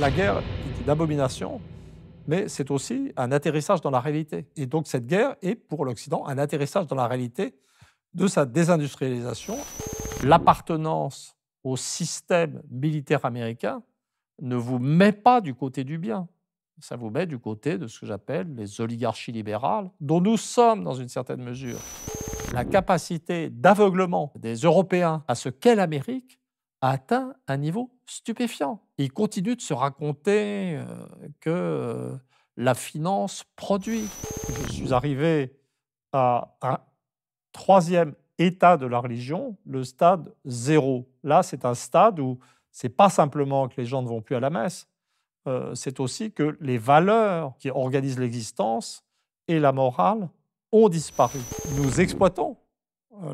la guerre est une abomination, mais c'est aussi un atterrissage dans la réalité. Et donc cette guerre est pour l'Occident un atterrissage dans la réalité de sa désindustrialisation. L'appartenance au système militaire américain ne vous met pas du côté du bien. Ça vous met du côté de ce que j'appelle les oligarchies libérales, dont nous sommes dans une certaine mesure. La capacité d'aveuglement des Européens à ce qu'est l'Amérique a atteint un niveau stupéfiant il continue de se raconter que la finance produit. Je suis arrivé à un troisième état de la religion, le stade zéro. Là, c'est un stade où c'est pas simplement que les gens ne vont plus à la messe, c'est aussi que les valeurs qui organisent l'existence et la morale ont disparu. Nous exploitons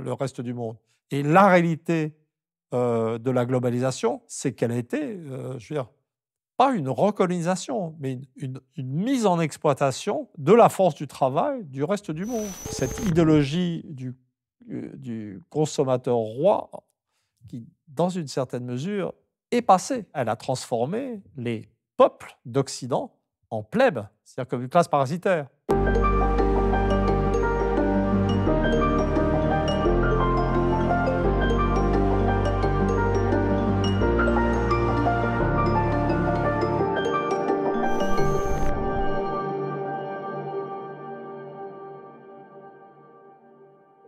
le reste du monde. Et la réalité euh, de la globalisation, c'est qu'elle a été, euh, je veux dire, pas une recolonisation, mais une, mise en exploitation de la force du travail du reste du monde. Cette idéologie du, euh, du consommateur roi, qui, dans une certaine mesure, est passée. Elle a transformé les peuples d'Occident en plèbes, c'est-à-dire comme une classe parasitaire.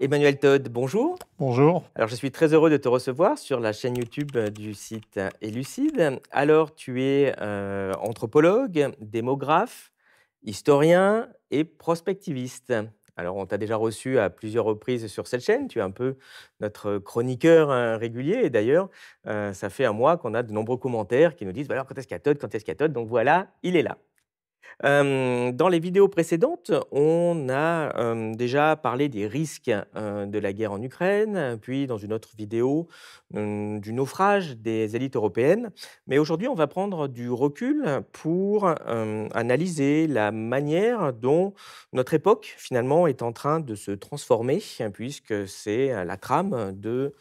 Emmanuel Todd, bonjour. Bonjour. Alors, je suis très heureux de te recevoir sur la chaîne YouTube du site Elucide. Alors, tu es euh, anthropologue, démographe, historien et prospectiviste. Alors, on t'a déjà reçu à plusieurs reprises sur cette chaîne. Tu es un peu notre chroniqueur euh, régulier. Et d'ailleurs, euh, ça fait un mois qu'on a de nombreux commentaires qui nous disent bah alors, quand est-ce qu'il y a Todd Quand est-ce qu'il y a Todd Donc voilà, il est là dans les vidéos précédentes, on a déjà parlé des risques de la guerre en Ukraine, puis dans une autre vidéo du naufrage des élites européennes. Mais aujourd'hui, on va prendre du recul pour analyser la manière dont notre époque, finalement, est en train de se transformer, puisque c'est la trame de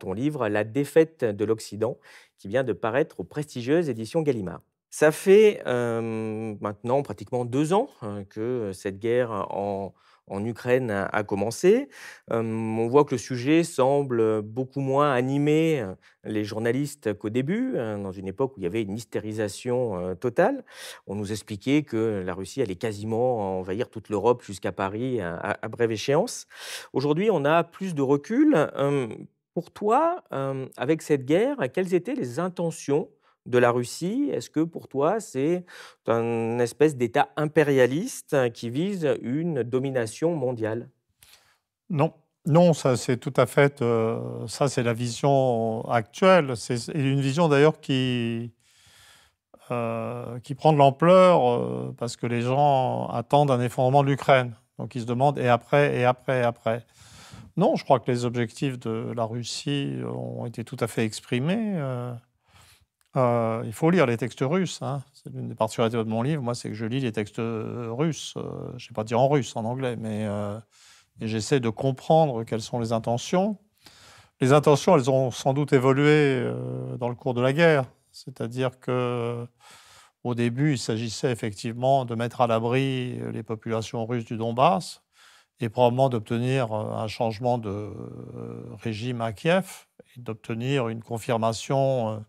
ton livre La défaite de l'Occident, qui vient de paraître aux prestigieuses éditions Gallimard. Ça fait maintenant pratiquement deux ans hein, que cette guerre en, Ukraine a, commencé. on voit que le sujet semble beaucoup moins animer les journalistes qu'au début, hein, dans une époque où il y avait une hystérisation totale. On nous expliquait que la Russie allait quasiment envahir toute l'Europe jusqu'à Paris à, brève échéance. Aujourd'hui, on a plus de recul. pour toi, avec cette guerre, quelles étaient les intentions de la Russie Est-ce que pour toi, c'est un espèce d'État impérialiste hein, qui vise une domination mondiale Non. Non, ça c'est tout à fait, euh, ça c'est la vision actuelle. C'est une vision d'ailleurs qui, euh, qui prend de l'ampleur euh, parce que les gens attendent un effondrement de l'Ukraine. Donc ils se demandent et après, et après, et après. Non, je crois que les objectifs de la Russie ont été tout à fait exprimés. Euh, il faut lire les textes russes. Hein. C'est une des particularités de mon livre. Moi, c'est que je lis les textes euh, russes. Euh, je ne vais pas dire en russe, en anglais, mais j'essaie de comprendre quelles sont les intentions. Les intentions, elles ont sans doute évolué dans le cours de la guerre. C'est-à-dire que au début, il s'agissait effectivement de mettre à l'abri les populations russes du Donbass et probablement d'obtenir un changement de régime à Kiev et d'obtenir une confirmation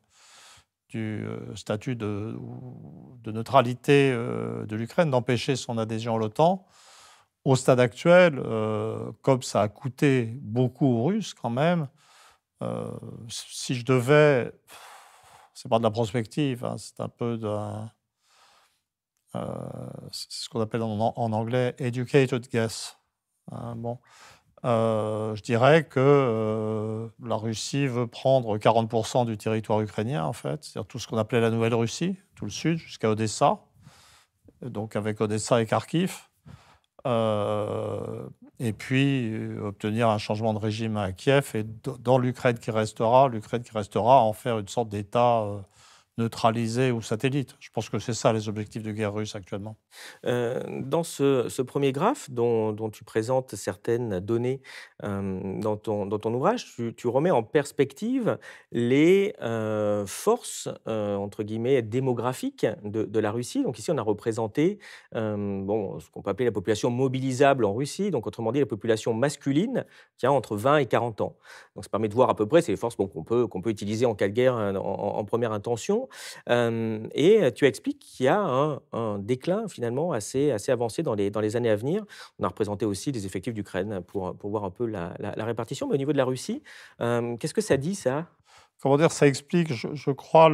du euh, statut de, neutralité euh, de l'Ukraine, d'empêcher son adhésion à l'OTAN. Au stade actuel, euh, comme ça a coûté beaucoup aux Russes quand même, si je devais, c'est pas de la prospective, hein, c'est un peu de c'est ce qu'on appelle en, en, anglais educated guess. Hein, bon, euh, je dirais que euh, la Russie veut prendre 40% du territoire ukrainien, en fait, c'est-à-dire tout ce qu'on appelait la Nouvelle-Russie, tout le sud, jusqu'à Odessa, donc avec Odessa et Kharkiv, euh, et puis obtenir un changement de régime à Kiev, et dans l'Ukraine qui restera, l'Ukraine qui restera, en faire une sorte d'État neutraliser ou satellite. Je pense que c'est ça les objectifs de guerre russe actuellement. Euh, dans ce, premier graphe dont, tu présentes certaines données euh, dans, ton, dans, ton, ouvrage, tu, remets en perspective les euh, forces, entre guillemets, démographiques de, la Russie. Donc ici, on a représenté bon, ce qu'on peut appeler la population mobilisable en Russie, donc autrement dit la population masculine qui a entre 20 et 40 ans. Donc ça permet de voir à peu près, c'est les forces qu'on peut, peut utiliser en cas de guerre en première intention et tu expliques qu'il y a un, déclin finalement assez, assez avancé dans les, dans les années à venir. On a représenté aussi les effectifs d'Ukraine pour, pour voir un peu la, la, répartition. Mais au niveau de la Russie, qu'est-ce que ça dit ça Comment dire, ça explique, je, crois,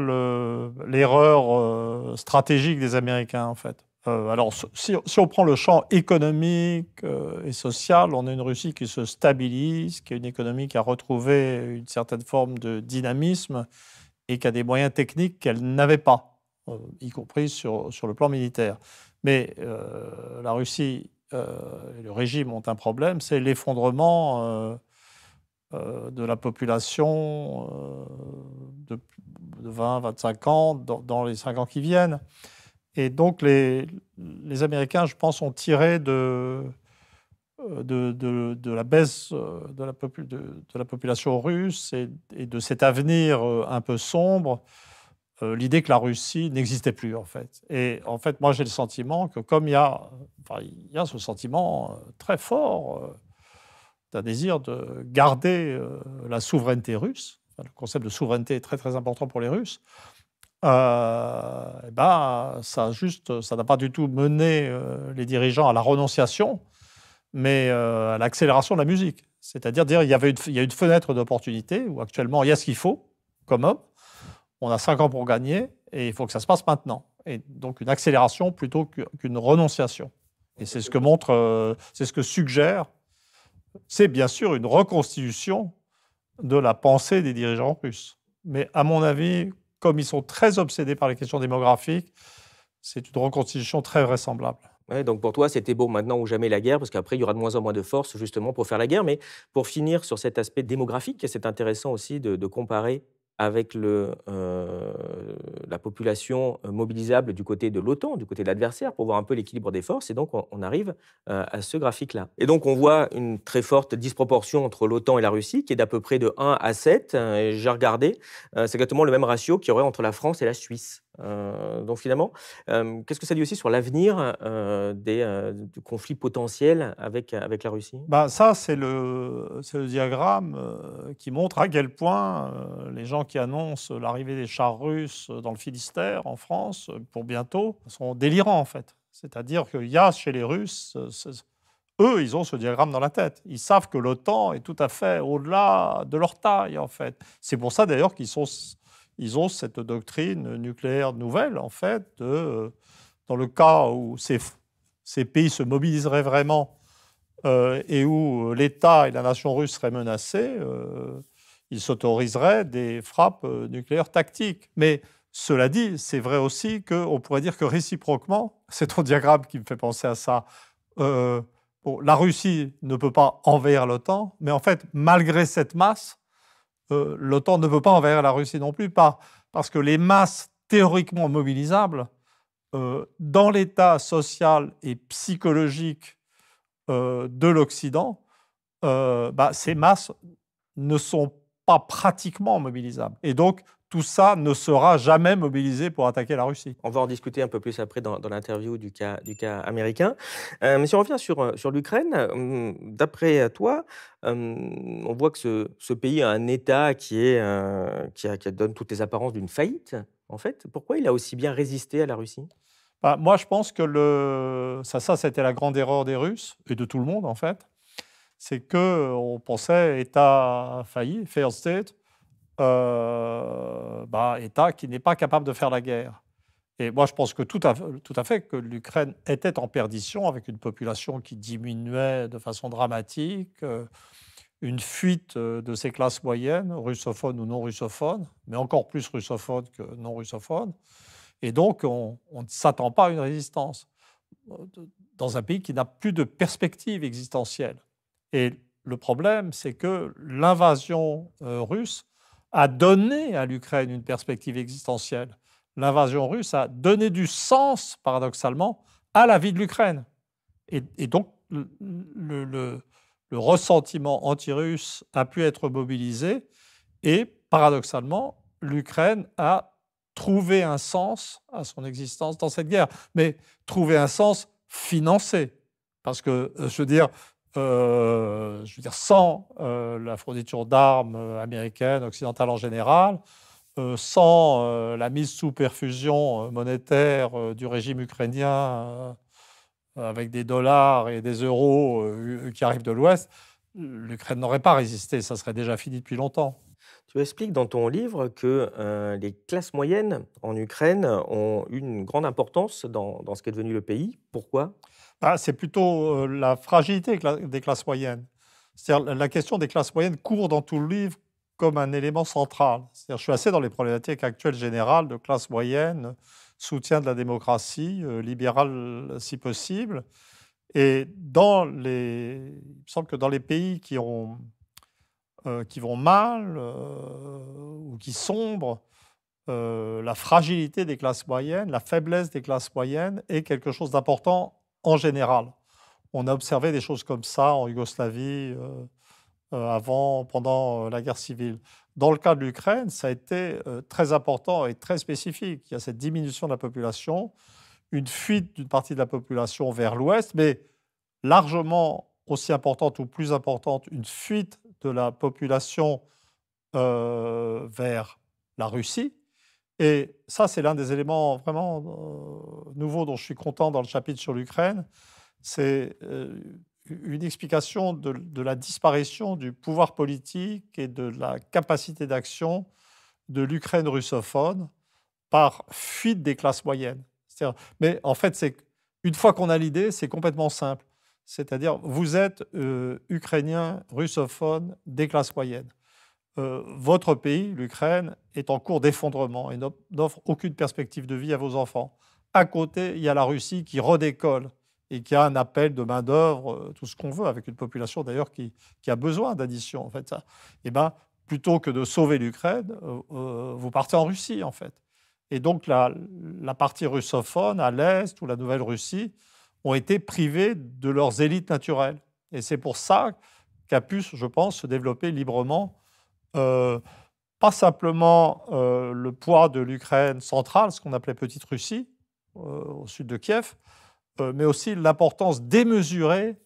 l'erreur stratégique des Américains, en fait. alors, si, on prend le champ économique et social, on a une Russie qui se stabilise, qui a une économie qui a retrouvé une certaine forme de dynamisme, et qui a des moyens techniques qu'elle n'avait pas, euh, y compris sur, sur, le plan militaire. Mais euh, la Russie euh, et le régime ont un problème, c'est l'effondrement de la population de, 20-25 ans dans, les 5 ans qui viennent. Et donc les, les Américains, je pense, ont tiré de, de, la baisse euh, de la, population russe et, de cet avenir euh, un peu sombre, euh, l'idée que la Russie n'existait plus, en fait. Et en fait, moi, j'ai le sentiment que comme il y a, y a ce sentiment très fort d'un désir de garder la souveraineté russe, le concept de souveraineté est très, très important pour les Russes, bah ça ça n'a pas du tout mené les dirigeants à la renonciation mais euh, à l'accélération de la musique. C'est-à-dire dire il y avait a une fenêtre d'opportunité où actuellement il y a ce qu'il faut comme homme. On a cinq ans pour gagner et il faut que ça se passe maintenant. Et donc une accélération plutôt qu'une renonciation. Et c'est ce que montre, euh, c'est ce que suggère. C'est bien sûr une reconstitution de la pensée des dirigeants russes. Mais à mon avis, comme ils sont très obsédés par les questions démographiques, c'est une reconstitution très vraisemblable donc pour toi, c'était bon, maintenant ou jamais la guerre, parce qu'après, il y aura de moins en moins de forces justement pour faire la guerre. Mais pour finir sur cet aspect démographique, c'est intéressant aussi de, comparer avec le, euh, la population euh, mobilisable du côté de l'OTAN, du côté de l'adversaire, pour voir un peu l'équilibre des forces. Et donc, on, arrive euh, à ce graphique-là. Et donc, on voit une très forte disproportion entre l'OTAN et la Russie, qui est d'à peu près de 1 à 7. J'ai regardé, c'est exactement le même ratio qu'il y aurait entre la France et la Suisse. Euh, donc finalement, euh, qu'est-ce que ça dit aussi sur l'avenir euh, des du conflit potentiel avec, avec la Russie bah Ça, c'est le, le diagramme qui montre à quel point les gens qui annoncent l'arrivée des chars russes dans le Finistère, en France, pour bientôt, sont délirants en fait. C'est-à-dire qu'il y a chez les Russes, eux, ils ont ce diagramme dans la tête. Ils savent que l'OTAN est tout à fait au-delà de leur taille en fait. C'est pour ça d'ailleurs qu'ils sont ils ont cette doctrine nucléaire nouvelle, en fait, de, euh, dans le cas où ces, pays se mobiliseraient vraiment euh, et où euh, l'État et la nation russe seraient menacés, ils s'autoriseraient des frappes nucléaires tactiques. Mais cela dit, c'est vrai aussi qu'on pourrait dire que réciproquement, c'est ton diagramme qui me fait penser à ça, la Russie ne peut pas envahir l'OTAN, mais en fait, malgré cette masse, euh, l'OTAN ne veut pas envahir la Russie non plus, parce que les masses théoriquement mobilisables, euh, dans l'état social et psychologique euh, de l'Occident, bah, ces masses ne sont pas pratiquement mobilisables. Et donc, tout ça ne sera jamais mobilisé pour attaquer la Russie. On va en discuter un peu plus après dans, l'interview du cas, américain. Euh, mais si on revient sur, euh, l'Ukraine, hum, d'après toi, hum, on voit que ce, pays a un État qui, est, euh, donne toutes les apparences d'une faillite, en fait. Pourquoi il a aussi bien résisté à la Russie bah, Moi, je pense que le... ça, ça c'était la grande erreur des Russes, et de tout le monde, en fait. C'est qu'on pensait État failli, failed state, euh, bah, État qui n'est pas capable de faire la guerre. Et moi, je pense que tout à, fait que l'Ukraine était en perdition avec une population qui diminuait de façon dramatique, euh, une fuite euh, de ses classes moyennes, russophones ou non russophones, mais encore plus russophones que non russophones. Et donc, on, on ne s'attend pas à une résistance euh, dans un pays qui n'a plus de perspective existentielle. Et le problème, c'est que l'invasion russe a donné à l'Ukraine une perspective existentielle. L'invasion russe a donné du sens, paradoxalement, à la vie de l'Ukraine. Et, donc, le, le ressentiment anti-russe a pu être mobilisé. Et paradoxalement, l'Ukraine a trouvé un sens à son existence dans cette guerre, mais trouver un sens financé. Parce que, euh, je veux dire, euh, je veux dire, sans euh, la fourniture d'armes euh, américaines, occidentales en général, sans la mise sous perfusion monétaire du régime ukrainien avec des dollars et des euros qui arrivent de l'Ouest, l'Ukraine n'aurait pas résisté, ça serait déjà fini depuis longtemps. Tu expliques dans ton livre que les classes moyennes en Ukraine ont une grande importance dans, dans ce qu'est devenu le pays. Pourquoi ah, c'est plutôt euh, la fragilité des classes moyennes. cest la question des classes moyennes court dans tout le livre comme un élément central. cest je suis assez dans les problématiques actuelles générales de classe moyenne, soutien de la démocratie, euh, libérale si possible. Et dans les, il me semble que dans les pays qui, ont, euh, qui vont mal ou qui sombrent, la fragilité des classes moyennes, la faiblesse des classes moyennes est quelque chose d'important en général. On a observé des choses comme ça en Yougoslavie euh, euh, avant, pendant euh, la guerre civile. Dans le cas de l'Ukraine, ça a été très important et très spécifique. Il y a cette diminution de la population, une fuite d'une partie de la population vers l'ouest, mais largement aussi importante ou plus importante, une fuite de la population vers la Russie, et ça, c'est l'un des éléments vraiment euh, nouveaux dont je suis content dans le chapitre sur l'Ukraine. C'est euh, une explication de, la disparition du pouvoir politique et de la capacité d'action de l'Ukraine russophone par fuite des classes moyennes. Mais en fait, c'est une fois qu'on a l'idée, c'est complètement simple. C'est-à-dire, vous êtes euh, ukrainien russophone des classes moyennes. Euh, votre pays, l'Ukraine, est en cours d'effondrement et n'offre aucune perspective de vie à vos enfants. À côté, il y a la Russie qui redécolle et qui a un appel de main-d'œuvre, euh, tout ce qu'on veut, avec une population d'ailleurs qui, a besoin d'addition. En fait, ça. Et eh ben, plutôt que de sauver l'Ukraine, euh, vous partez en Russie, en fait. Et donc, la, partie russophone à l'Est ou la Nouvelle-Russie ont été privés de leurs élites naturelles. Et c'est pour ça qu'a pu, je pense, se développer librement euh, pas simplement euh, le poids de l'Ukraine centrale, ce qu'on appelait Petite Russie, euh, au sud de Kiev, mais aussi l'importance démesurée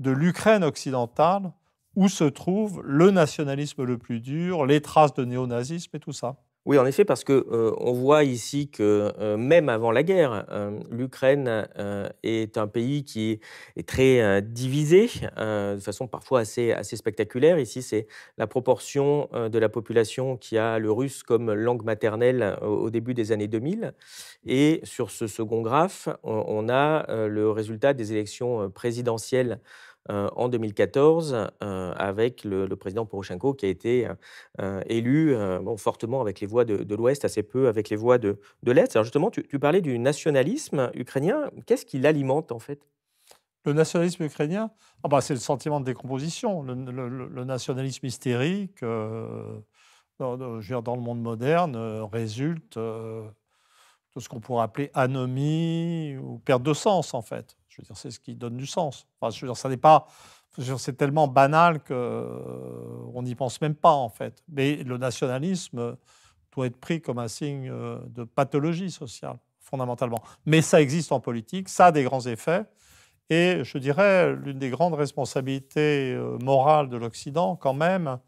de l'Ukraine occidentale, où se trouve le nationalisme le plus dur, les traces de néonazisme et tout ça. Oui, en effet, parce que euh, on voit ici que euh, même avant la guerre, euh, l'Ukraine est un pays qui est très divisé, de façon parfois assez, spectaculaire. Ici, c'est la proportion de la population qui a le russe comme langue maternelle au, début des années 2000. Et sur ce second graphe, on a le résultat des élections présidentielles euh, en 2014 euh, avec le, président Poroshenko qui a été euh, élu fortement avec les voix de, l'Ouest, assez peu avec les voix de, l'Est. Alors justement, tu, parlais du nationalisme ukrainien. Qu'est-ce qui l'alimente en fait le nationalisme ukrainien, ah bah, c'est le sentiment de décomposition, le, nationalisme hystérique dans, dans, le monde moderne résulte de ce qu'on pourrait appeler anomie ou perte de sens en fait. Je veux dire, c'est ce qui donne du sens. je ça n'est pas. C'est tellement banal qu'on euh, n'y pense même pas, en fait. Mais le nationalisme doit être pris comme un signe euh, de pathologie sociale, fondamentalement. Mais ça existe en politique, ça a des grands effets. Et je dirais, l'une des grandes responsabilités euh, morales de l'Occident, quand même,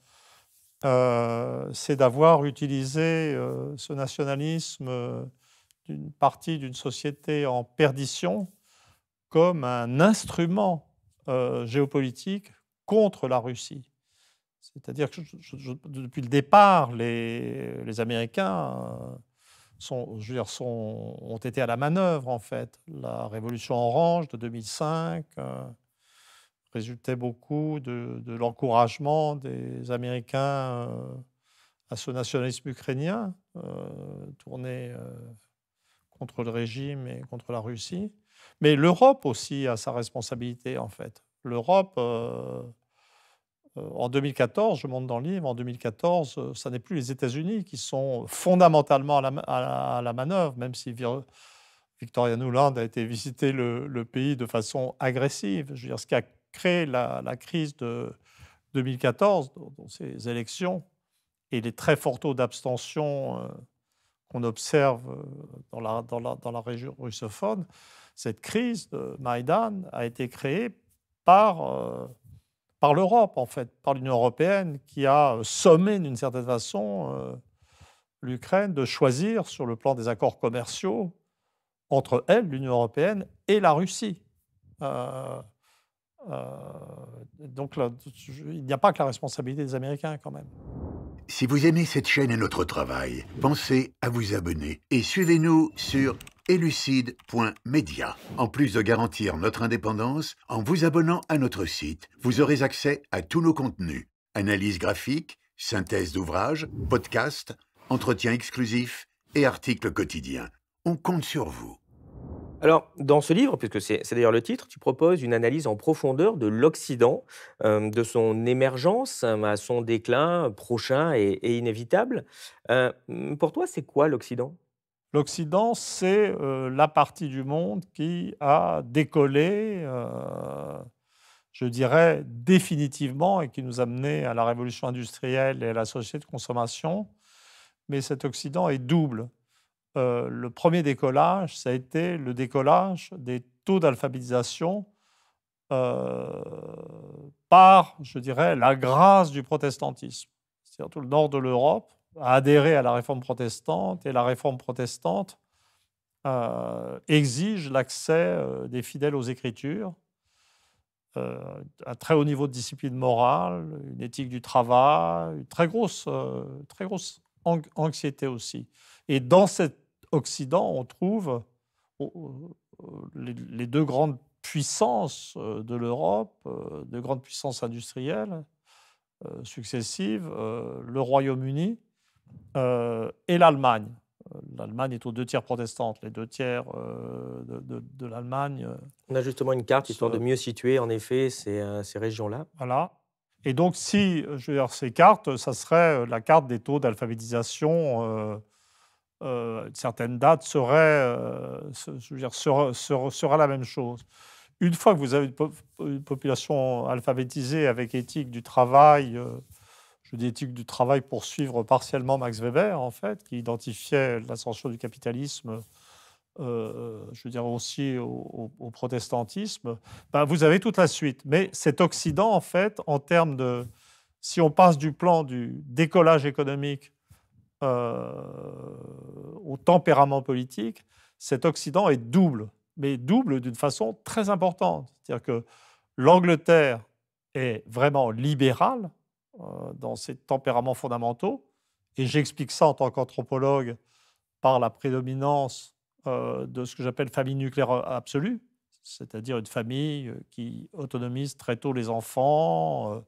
c'est d'avoir utilisé ce nationalisme d'une partie d'une société en perdition comme un instrument euh, géopolitique contre la Russie. C'est-à-dire que depuis le départ, les, Américains euh, ont été à la manœuvre, en fait. La révolution orange de 2005 euh, résultait beaucoup de, l'encouragement des Américains à ce nationalisme ukrainien, tourné contre le régime et contre la Russie. Mais l'Europe aussi a sa responsabilité, en fait. L'Europe, euh, euh, en 2014, je monte dans le livre, en 2014, euh, ça n'est plus les États-Unis qui sont fondamentalement à la, manœuvre, même si Victoria Nuland a été visiter le, pays de façon agressive. Je veux dire, ce qui a créé la, crise de 2014, dans ces élections, et les très forts taux d'abstention qu'on observe dans la, dans la région russophone, cette crise de Maïdan a été créée par, euh, par l'Europe, en fait, par l'Union européenne, qui a euh, sommé d'une certaine façon euh, l'Ukraine de choisir sur le plan des accords commerciaux entre elle, l'Union européenne, et la Russie. donc il n'y a pas que la responsabilité des Américains quand même. Si vous aimez cette chaîne et notre travail, pensez à vous abonner et suivez-nous sur elucide.media. En plus de garantir notre indépendance, en vous abonnant à notre site, vous aurez accès à tous nos contenus. Analyse graphique, synthèse d'ouvrages, podcasts, entretiens exclusifs et articles quotidiens. On compte sur vous. Alors, dans ce livre, puisque c'est d'ailleurs le titre, tu proposes une analyse en profondeur de l'Occident, euh, de son émergence euh, à son déclin prochain et, inévitable. Euh, pour toi, c'est quoi l'Occident L'Occident, c'est la partie du monde qui a décollé, je dirais, définitivement et qui nous a menés à la révolution industrielle et à la société de consommation. Mais cet Occident est double. Euh, le premier décollage, ça a été le décollage des taux d'alphabétisation euh, par, je dirais, la grâce du protestantisme. C'est-à-dire tout le nord de l'Europe a adhéré à la réforme protestante et la réforme protestante euh, exige l'accès des fidèles aux Écritures, un très haut niveau de discipline morale, une éthique du travail, une très grosse, très grosse anxiété aussi. Et dans cette Occident, on trouve euh, euh, les deux grandes puissances euh, de l'Europe, deux grandes puissances industrielles successives, le Royaume-Uni et l'Allemagne. L'Allemagne est aux deux tiers protestante, les deux tiers de, l'Allemagne. On a justement une carte histoire de mieux situer en effet ces, ces régions-là. Voilà. Et donc, si je veux dire, ces cartes, ça serait la carte des taux d'alphabétisation euh, une certaine date serait, euh, dire, sera, la même chose. Une fois que vous avez une, population alphabétisée avec éthique du travail, euh, je dis éthique du travail pour suivre partiellement Max Weber, en fait, qui identifiait l'ascension du capitalisme, euh, je veux dire aussi au, protestantisme, ben, vous avez toute la suite. Mais cet Occident, en fait, en termes de... Si on passe du plan du décollage économique euh, au tempérament politique, cet Occident est double, mais double d'une façon très importante. C'est-à-dire que l'Angleterre est vraiment libérale euh, dans ses tempéraments fondamentaux, et j'explique ça en tant qu'anthropologue par la prédominance euh, de ce que j'appelle famille nucléaire absolue, c'est-à-dire une famille qui autonomise très tôt les enfants,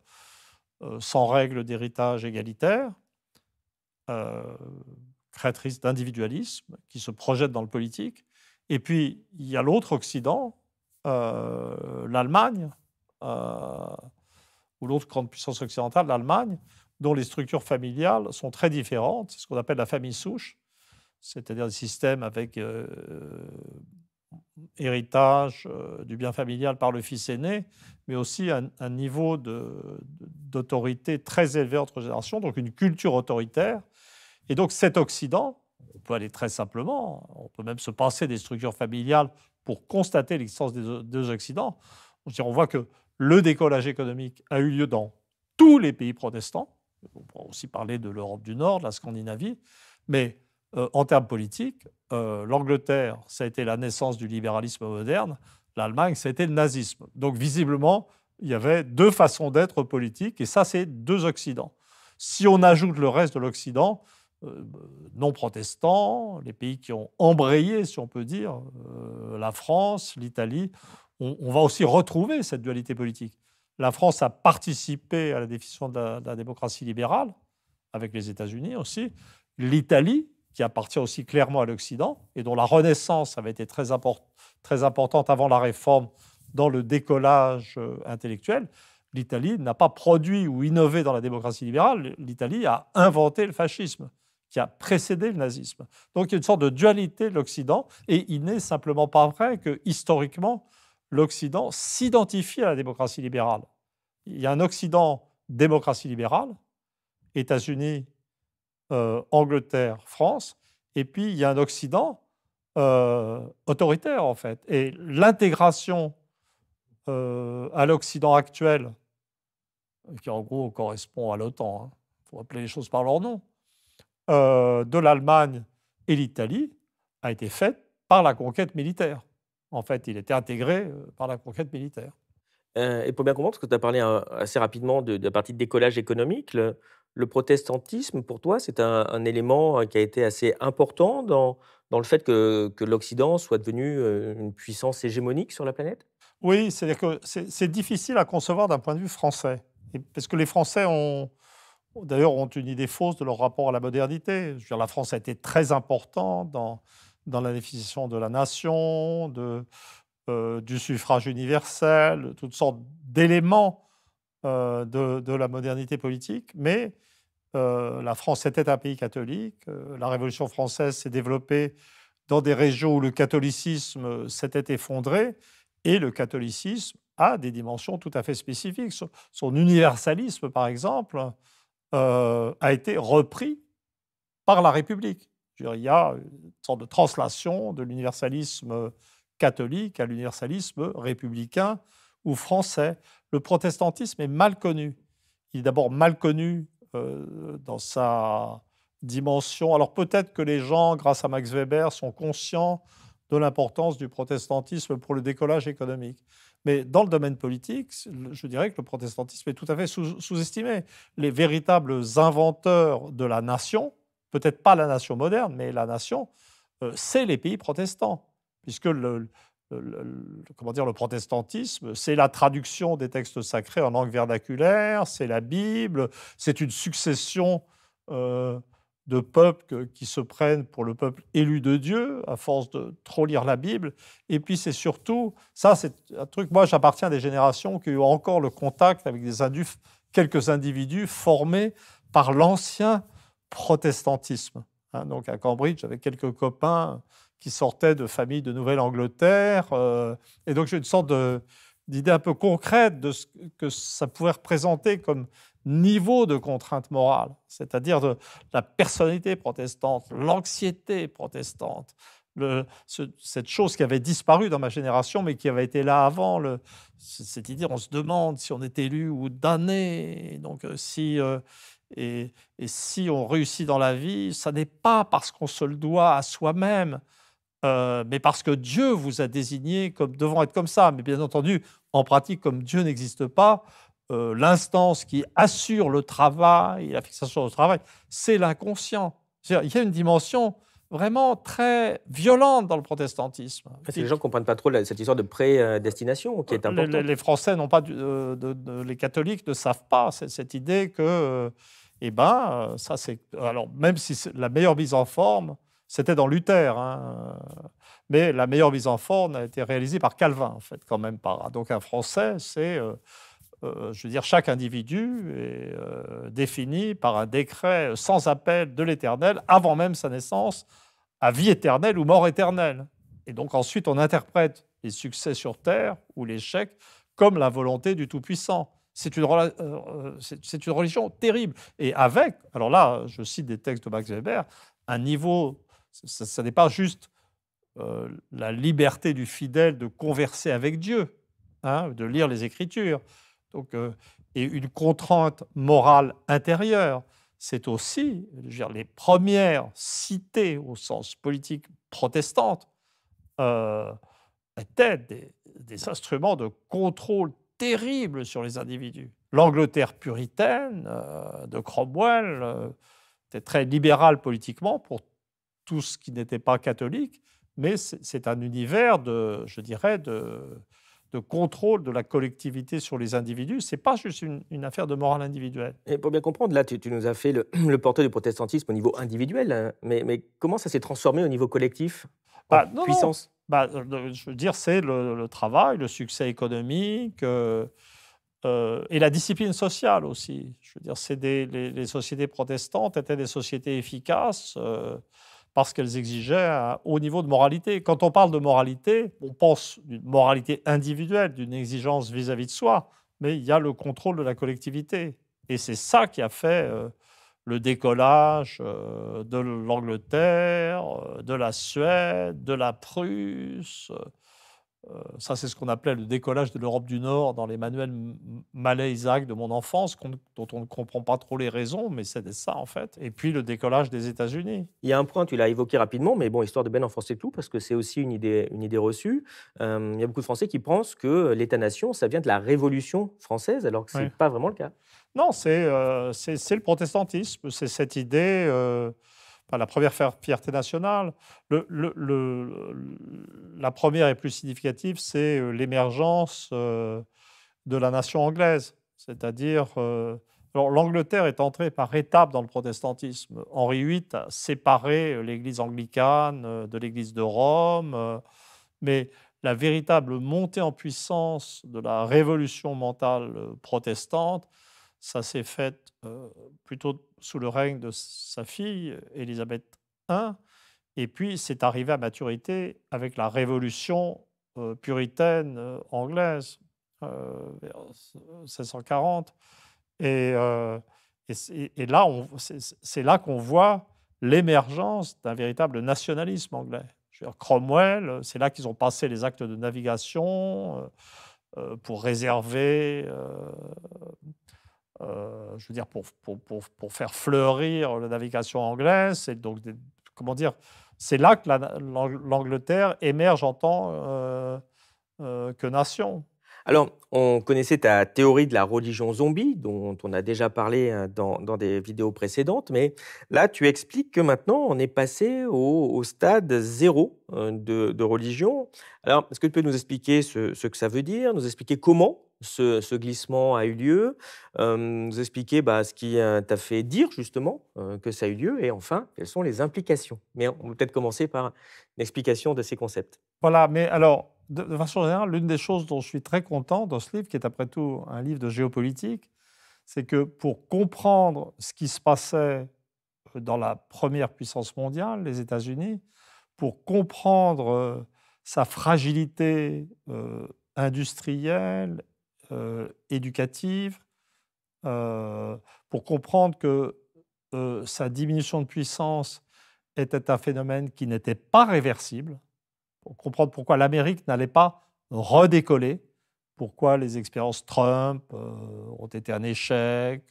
sans règle d'héritage égalitaire, euh, créatrice d'individualisme, qui se projette dans le politique. Et puis, il y a l'autre Occident, euh, l'Allemagne, euh, ou l'autre grande puissance occidentale, l'Allemagne, dont les structures familiales sont très différentes. C'est ce qu'on appelle la famille souche, c'est-à-dire des systèmes avec héritage du bien familial par le fils aîné, mais aussi un, un niveau d'autorité très élevé entre générations, donc une culture autoritaire et donc cet Occident, on peut aller très simplement, on peut même se passer des structures familiales pour constater l'existence des deux Occidents. On voit que le décollage économique a eu lieu dans tous les pays protestants. On pourra aussi parler de l'Europe du Nord, de la Scandinavie. Mais euh, en termes politiques, euh, l'Angleterre, ça a été la naissance du libéralisme moderne. L'Allemagne, ça a été le nazisme. Donc visiblement, il y avait deux façons d'être politique. Et ça, c'est deux Occidents. Si on ajoute le reste de l'Occident, euh, bah, non protestants, les pays qui ont embrayé, si on peut dire, euh, la France, l'Italie, on, va aussi retrouver cette dualité politique. La France a participé à la définition de la, démocratie libérale, avec les États-Unis aussi. L'Italie, qui appartient aussi clairement à l'Occident et dont la renaissance avait été très importante avant la réforme dans le décollage euh, intellectuel, l'Italie n'a pas produit ou innové dans la démocratie libérale, l'Italie a inventé le fascisme qui a précédé le nazisme. Donc il y a une sorte de dualité de l'Occident, et il n'est simplement pas vrai que historiquement, l'Occident s'identifie à la démocratie libérale. Il y a un Occident démocratie libérale, États-Unis, euh, Angleterre, France, et puis il y a un Occident euh, autoritaire en fait. Et l'intégration euh, à l'Occident actuel, qui en gros correspond à l'OTAN, il hein, faut appeler les choses par leur nom, euh, de l'Allemagne et l'Italie a été faite par la conquête militaire. En fait, il était intégré euh, par la conquête militaire. Euh, et pour bien comprendre, parce que tu as parlé hein, assez rapidement de, la partie de décollage économique, le, protestantisme, pour toi, c'est un, élément qui a été assez important dans, dans le fait que, que l'Occident soit devenu une puissance hégémonique sur la planète Oui, c'est-à-dire que c'est difficile à concevoir d'un point de vue français. parce que les Français ont, d'ailleurs, ont une idée fausse de leur rapport à la modernité. Je la France a été très importante dans, la définition de la nation, euh, du suffrage universel, toutes sortes d'éléments euh, de, la modernité politique. Mais euh, la France était un pays catholique. la Révolution française s'est développée dans des régions où le catholicisme s'était effondré. Et le catholicisme a des dimensions tout à fait spécifiques. Son universalisme, par exemple, euh, a été repris par la République. il y a une sorte de translation de l'universalisme catholique à l'universalisme républicain ou français. Le protestantisme est mal connu. Il est d'abord mal connu euh, dans sa dimension. Alors peut-être que les gens, grâce à Max Weber, sont conscients de l'importance du protestantisme pour le décollage économique. Mais dans le domaine politique, je dirais que le protestantisme est tout à fait sous-estimé. Les véritables inventeurs de la nation, peut-être pas la nation moderne, mais la nation, euh, c'est les pays protestants, puisque le, comment dire, le protestantisme, c'est la traduction des textes sacrés en langue vernaculaire, c'est la Bible, c'est une succession euh, de peuples qui se prennent pour le peuple élu de Dieu, à force de trop lire la Bible. Et puis c'est surtout, ça c'est un truc, moi j'appartiens à des générations qui ont encore le contact avec des quelques individus formés par l'ancien protestantisme. Hein. donc à Cambridge, j'avais quelques copains qui sortaient de familles de Nouvelle-Angleterre. Euh, et donc j'ai une sorte d'idée un peu concrète de ce que ça pouvait représenter comme niveau de contrainte morale, c'est-à-dire de la personnalité protestante, l'anxiété protestante, cette chose qui avait disparu dans ma génération, mais qui avait été là avant, le, à dire on se demande si on est élu ou damné, donc euh, si, euh, et, si on réussit dans la vie, ça n'est pas parce qu'on se le doit à soi-même, euh, mais parce que Dieu vous a désigné comme devant être comme ça. Mais bien entendu, en pratique, comme Dieu n'existe pas, euh, l'instance qui assure le travail, la fixation au travail, c'est l'inconscient. Il y a une dimension vraiment très violente dans le protestantisme. les gens ne comprennent pas trop cette histoire de prédestination qui est euh, importante. Les, Français n'ont pas, euh, les catholiques ne savent pas cette idée que, eh ben, ça c'est, alors même si la meilleure mise en forme, c'était dans Luther, hein, mais la meilleure mise en forme a été réalisée par Calvin en fait, quand même par. Donc un Français, c'est euh, je veux dire, chaque individu est euh, défini par un décret sans appel de l'Éternel avant même sa naissance à vie éternelle ou mort éternelle. Et donc ensuite, on interprète les succès sur terre ou l'échec comme la volonté du Tout-Puissant. C'est une, euh, religion terrible. Et avec, alors là, je cite des textes de Max Weber, un niveau, ce n'est pas juste la liberté du fidèle de converser avec Dieu, hein, de lire les Écritures donc, euh, et une contrainte morale intérieure, c'est aussi je dire, les premières cités au sens politique protestante euh, étaient des, instruments de contrôle terrible sur les individus. L'Angleterre puritaine euh, de Cromwell était très libérale politiquement pour tout ce qui n'était pas catholique, mais c'est un univers de, je dirais, de, de contrôle de la collectivité sur les individus, c'est pas juste une, affaire de morale individuelle. Et pour bien comprendre, là, tu, nous as fait le, le, du protestantisme au niveau individuel, hein. mais, mais comment ça s'est transformé au niveau collectif en bah, puissance Bah, euh, Je veux dire, c'est le, travail, le succès économique euh, euh, et la discipline sociale aussi. Je veux dire, c'est les, les, sociétés protestantes étaient des sociétés efficaces parce qu'elles exigeaient un euh, haut niveau de moralité. Quand on parle de moralité, on pense d'une moralité individuelle, d'une exigence vis-à-vis de soi, mais il y a le contrôle de la collectivité. Et c'est ça qui a fait euh, le décollage euh, de l'Angleterre, de la Suède, de la Prusse. Euh, ça, c'est ce qu'on appelait le décollage de l'Europe du Nord dans les manuels Malais-Isaac de mon enfance, dont on ne comprend pas trop les raisons, mais c'était ça en fait. Et puis le décollage des États-Unis. Il y a un point, tu l'as évoqué rapidement, mais bon, histoire de bien enfoncer tout, parce que c'est aussi une idée, une idée reçue. Euh, il y a beaucoup de Français qui pensent que l'État-nation, ça vient de la Révolution française, alors que ce n'est pas vraiment le cas. Non, c'est euh, le protestantisme, c'est cette idée la première fierté nationale. la première et plus significative, c'est euh, l'émergence euh, de la nation anglaise, c'est-à-dire euh, l'Angleterre est entrée par étapes dans le protestantisme. Henri VIII a séparé l'Église anglicane de l'Église de Rome, mais la véritable montée en puissance de la révolution mentale protestante, ça s'est fait plutôt sous le règne de sa fille, Élisabeth I, et puis c'est arrivé à maturité avec la révolution puritaine anglaise, anglaise, 1640. Et, et, là, c'est là qu'on voit l'émergence d'un véritable nationalisme anglais. Cromwell, c'est là qu'ils ont passé les actes de navigation euh, pour réserver euh, je veux dire, pour, pour, pour, pour, faire fleurir la navigation anglaise. C'est donc, comment dire, c'est là que l'Angleterre émerge en tant euh, euh, que nation. Alors, on connaissait ta théorie de la religion zombie, dont on a déjà parlé hein, dans, dans des vidéos précédentes, mais là, tu expliques que maintenant, on est passé au, stade zéro de, religion. Alors, est-ce que tu peux nous expliquer ce, ce que ça veut dire, nous expliquer comment ce, glissement a eu lieu, euh, nous expliquer bah, ce qui euh, t'a fait dire justement euh, que ça a eu lieu, et enfin, quelles sont les implications. Mais on peut peut-être commencer par une explication de ces concepts. Voilà, mais alors, de, façon générale, l'une des choses dont je suis très content dans ce livre, qui est après tout un livre de géopolitique, c'est que pour comprendre ce qui se passait dans la première puissance mondiale, les États-Unis, pour comprendre euh, sa fragilité industrielle euh, éducative, euh, pour comprendre que euh, sa diminution de puissance était un phénomène qui n'était pas réversible, pour comprendre pourquoi l'Amérique n'allait pas redécoller, pourquoi les expériences Trump ont été un échec,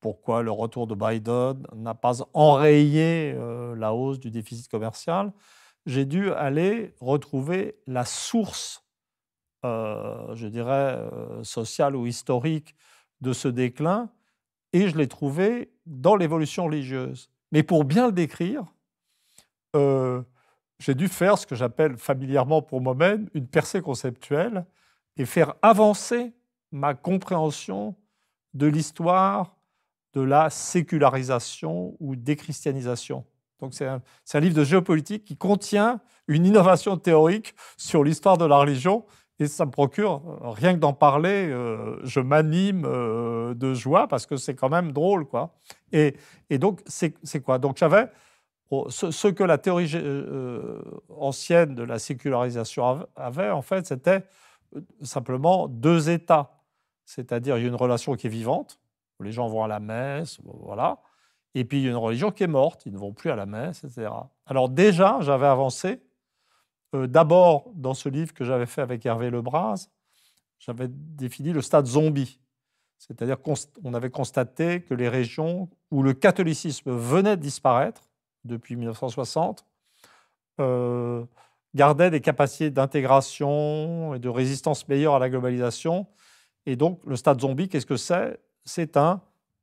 pourquoi le retour de Biden n'a pas enrayé la hausse du déficit commercial, j'ai dû aller retrouver la source euh, je dirais, euh, social sociale ou historique de ce déclin, et je l'ai trouvé dans l'évolution religieuse. Mais pour bien le décrire, euh, j'ai dû faire ce que j'appelle familièrement pour moi-même une percée conceptuelle et faire avancer ma compréhension de l'histoire de la sécularisation ou déchristianisation. Donc c'est un, un livre de géopolitique qui contient une innovation théorique sur l'histoire de la religion et ça me procure, euh, rien que d'en parler, euh, je m'anime euh, de joie parce que c'est quand même drôle. quoi. Et, donc, c'est quoi Donc, j'avais oh, ce, que la théorie ancienne de la sécularisation avait, en fait, c'était simplement deux états. C'est-à-dire, il y a une relation qui est vivante, où les gens vont à la messe, voilà. Et puis, il y a une religion qui est morte, ils ne vont plus à la messe, etc. Alors, déjà, j'avais avancé euh, d'abord dans ce livre que j'avais fait avec Hervé Lebras, j'avais défini le stade zombie. C'est-à-dire qu'on avait constaté que les régions où le catholicisme venait de disparaître depuis 1960 euh, gardaient des capacités d'intégration et de résistance meilleure à la globalisation. Et donc le stade zombie, qu'est-ce que c'est C'est un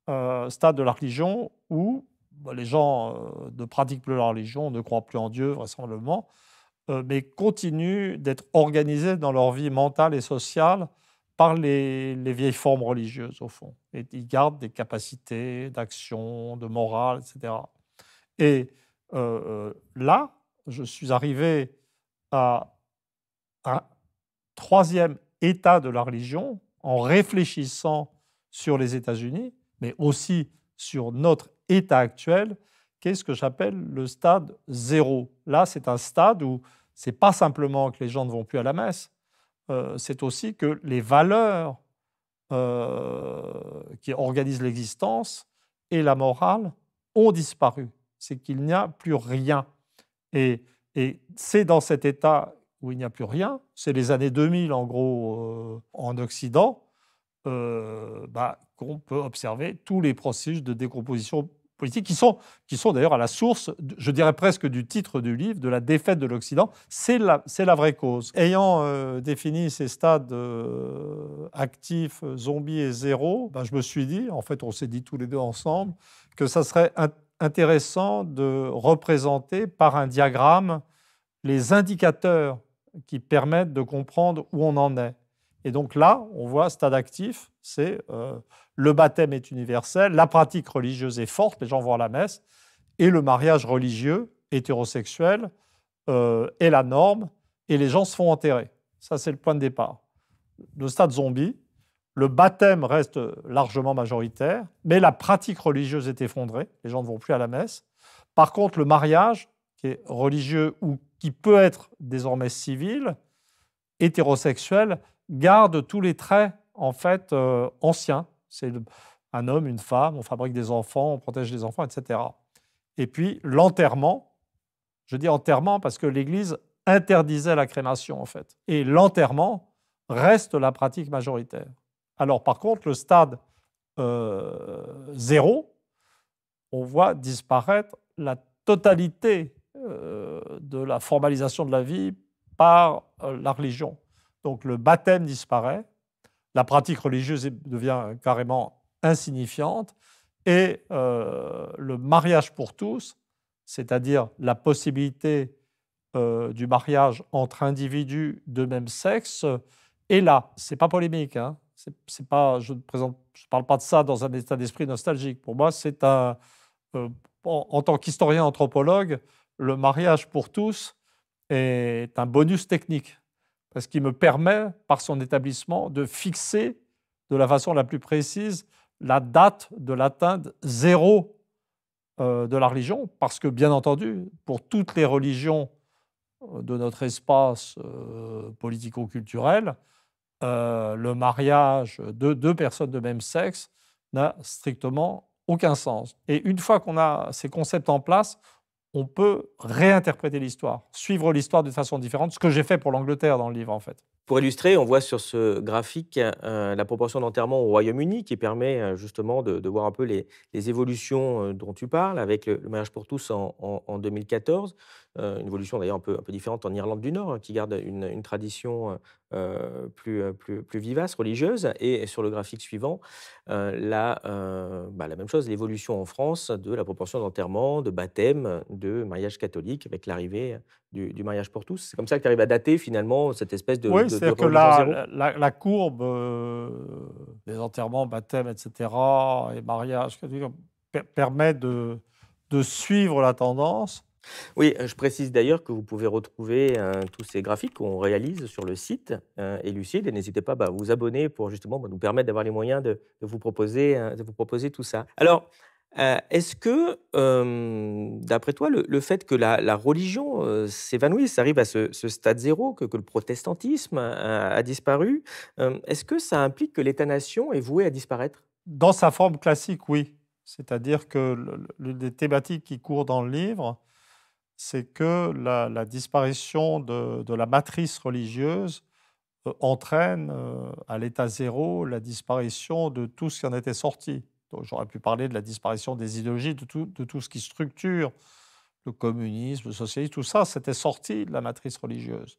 euh, stade de la religion où bah, les gens ne pratiquent plus leur religion, ne croient plus en Dieu vraisemblablement, euh, mais continuent d'être organisés dans leur vie mentale et sociale par les, vieilles formes religieuses, au fond. Et ils gardent des capacités d'action, de morale, etc. Et euh, là, je suis arrivé à un troisième état de la religion en réfléchissant sur les États-Unis, mais aussi sur notre état actuel, qu'est ce que j'appelle le stade zéro. Là, c'est un stade où c'est pas simplement que les gens ne vont plus à la messe, euh, c'est aussi que les valeurs euh, qui organisent l'existence et la morale ont disparu. C'est qu'il n'y a plus rien. Et, c'est dans cet état où il n'y a plus rien, c'est les années 2000 en gros euh, en Occident, bah, qu'on peut observer tous les processus de décomposition politiques qui sont, qui sont d'ailleurs à la source, je dirais presque du titre du livre, de la défaite de l'Occident. C'est la, c'est la vraie cause. Ayant euh, défini ces stades euh, actifs, zombies et zéro, ben, je me suis dit, en fait on s'est dit tous les deux ensemble, que ça serait intéressant de représenter par un diagramme les indicateurs qui permettent de comprendre où on en est. Et donc là, on voit stade actif, c'est euh, le baptême est universel, la pratique religieuse est forte, les gens vont à la messe, et le mariage religieux hétérosexuel euh, est la norme, et les gens se font enterrer. Ça, c'est le point de départ. Le stade zombie, le baptême reste largement majoritaire, mais la pratique religieuse est effondrée, les gens ne vont plus à la messe. Par contre, le mariage, qui est religieux ou qui peut être désormais civil, hétérosexuel, garde tous les traits en fait euh, anciens. C'est un homme, une femme, on fabrique des enfants, on protège les enfants, etc. Et puis l'enterrement, je dis enterrement parce que l'Église interdisait la crémation en fait. Et l'enterrement reste la pratique majoritaire. Alors par contre, le stade euh, zéro, on voit disparaître la totalité euh, de la formalisation de la vie par la religion. Donc le baptême disparaît, la pratique religieuse devient carrément insignifiante, et euh, le mariage pour tous, c'est-à-dire la possibilité euh, du mariage entre individus de même sexe, est là. C'est pas polémique. Hein. pas, je ne présente, je parle pas de ça dans un état d'esprit nostalgique. Pour moi, c'est un, euh, en, tant qu'historien anthropologue, le mariage pour tous est un bonus technique parce qu'il me permet, par son établissement, de fixer de la façon la plus précise la date de l'atteinte zéro euh, de la religion, parce que, bien entendu, pour toutes les religions euh, de notre espace euh, politico-culturel, le mariage de deux personnes de même sexe n'a strictement aucun sens. Et une fois qu'on a ces concepts en place, on peut réinterpréter l'histoire, suivre l'histoire de façon différente, ce que j'ai fait pour l'Angleterre dans le livre en fait. Pour illustrer, on voit sur ce graphique euh, la proportion d'enterrement au Royaume-Uni qui permet euh, justement de, voir un peu les, évolutions euh, dont tu parles avec le, mariage pour tous en, 2014. une évolution d'ailleurs un peu, différente en Irlande du Nord hein, qui garde une, tradition plus, vivace, religieuse. Et sur le graphique suivant, la, bah, la même chose, l'évolution en France de la proportion d'enterrement, de baptême, de mariage catholique avec l'arrivée du, mariage pour tous. C'est comme ça que tu arrives à dater finalement cette espèce de. Oui, c'est-à-dire que la, la, courbe euh, des enterrements, baptêmes, etc., et mariages, permet de, de suivre la tendance. Oui, je précise d'ailleurs que vous pouvez retrouver hein, tous ces graphiques qu'on réalise sur le site Elucide, hein, et Et n'hésitez pas à bah, vous abonner pour justement bah, nous permettre d'avoir les moyens de, vous proposer, hein, de vous proposer tout ça. Alors, euh, est-ce que, euh, d'après toi, le, fait que la, religion euh, s'évanouisse, arrive à ce, stade zéro, que, le protestantisme a, disparu, est-ce que ça implique que l'État-nation est voué à disparaître Dans sa forme classique, oui. C'est-à-dire que l'une des thématiques qui courent dans le livre, c'est que la, disparition de, la matrice religieuse entraîne à l'état zéro la disparition de tout ce qui en était sorti. J'aurais pu parler de la disparition des idéologies, de tout, ce qui structure le communisme, le socialisme, tout ça, c'était sorti de la matrice religieuse.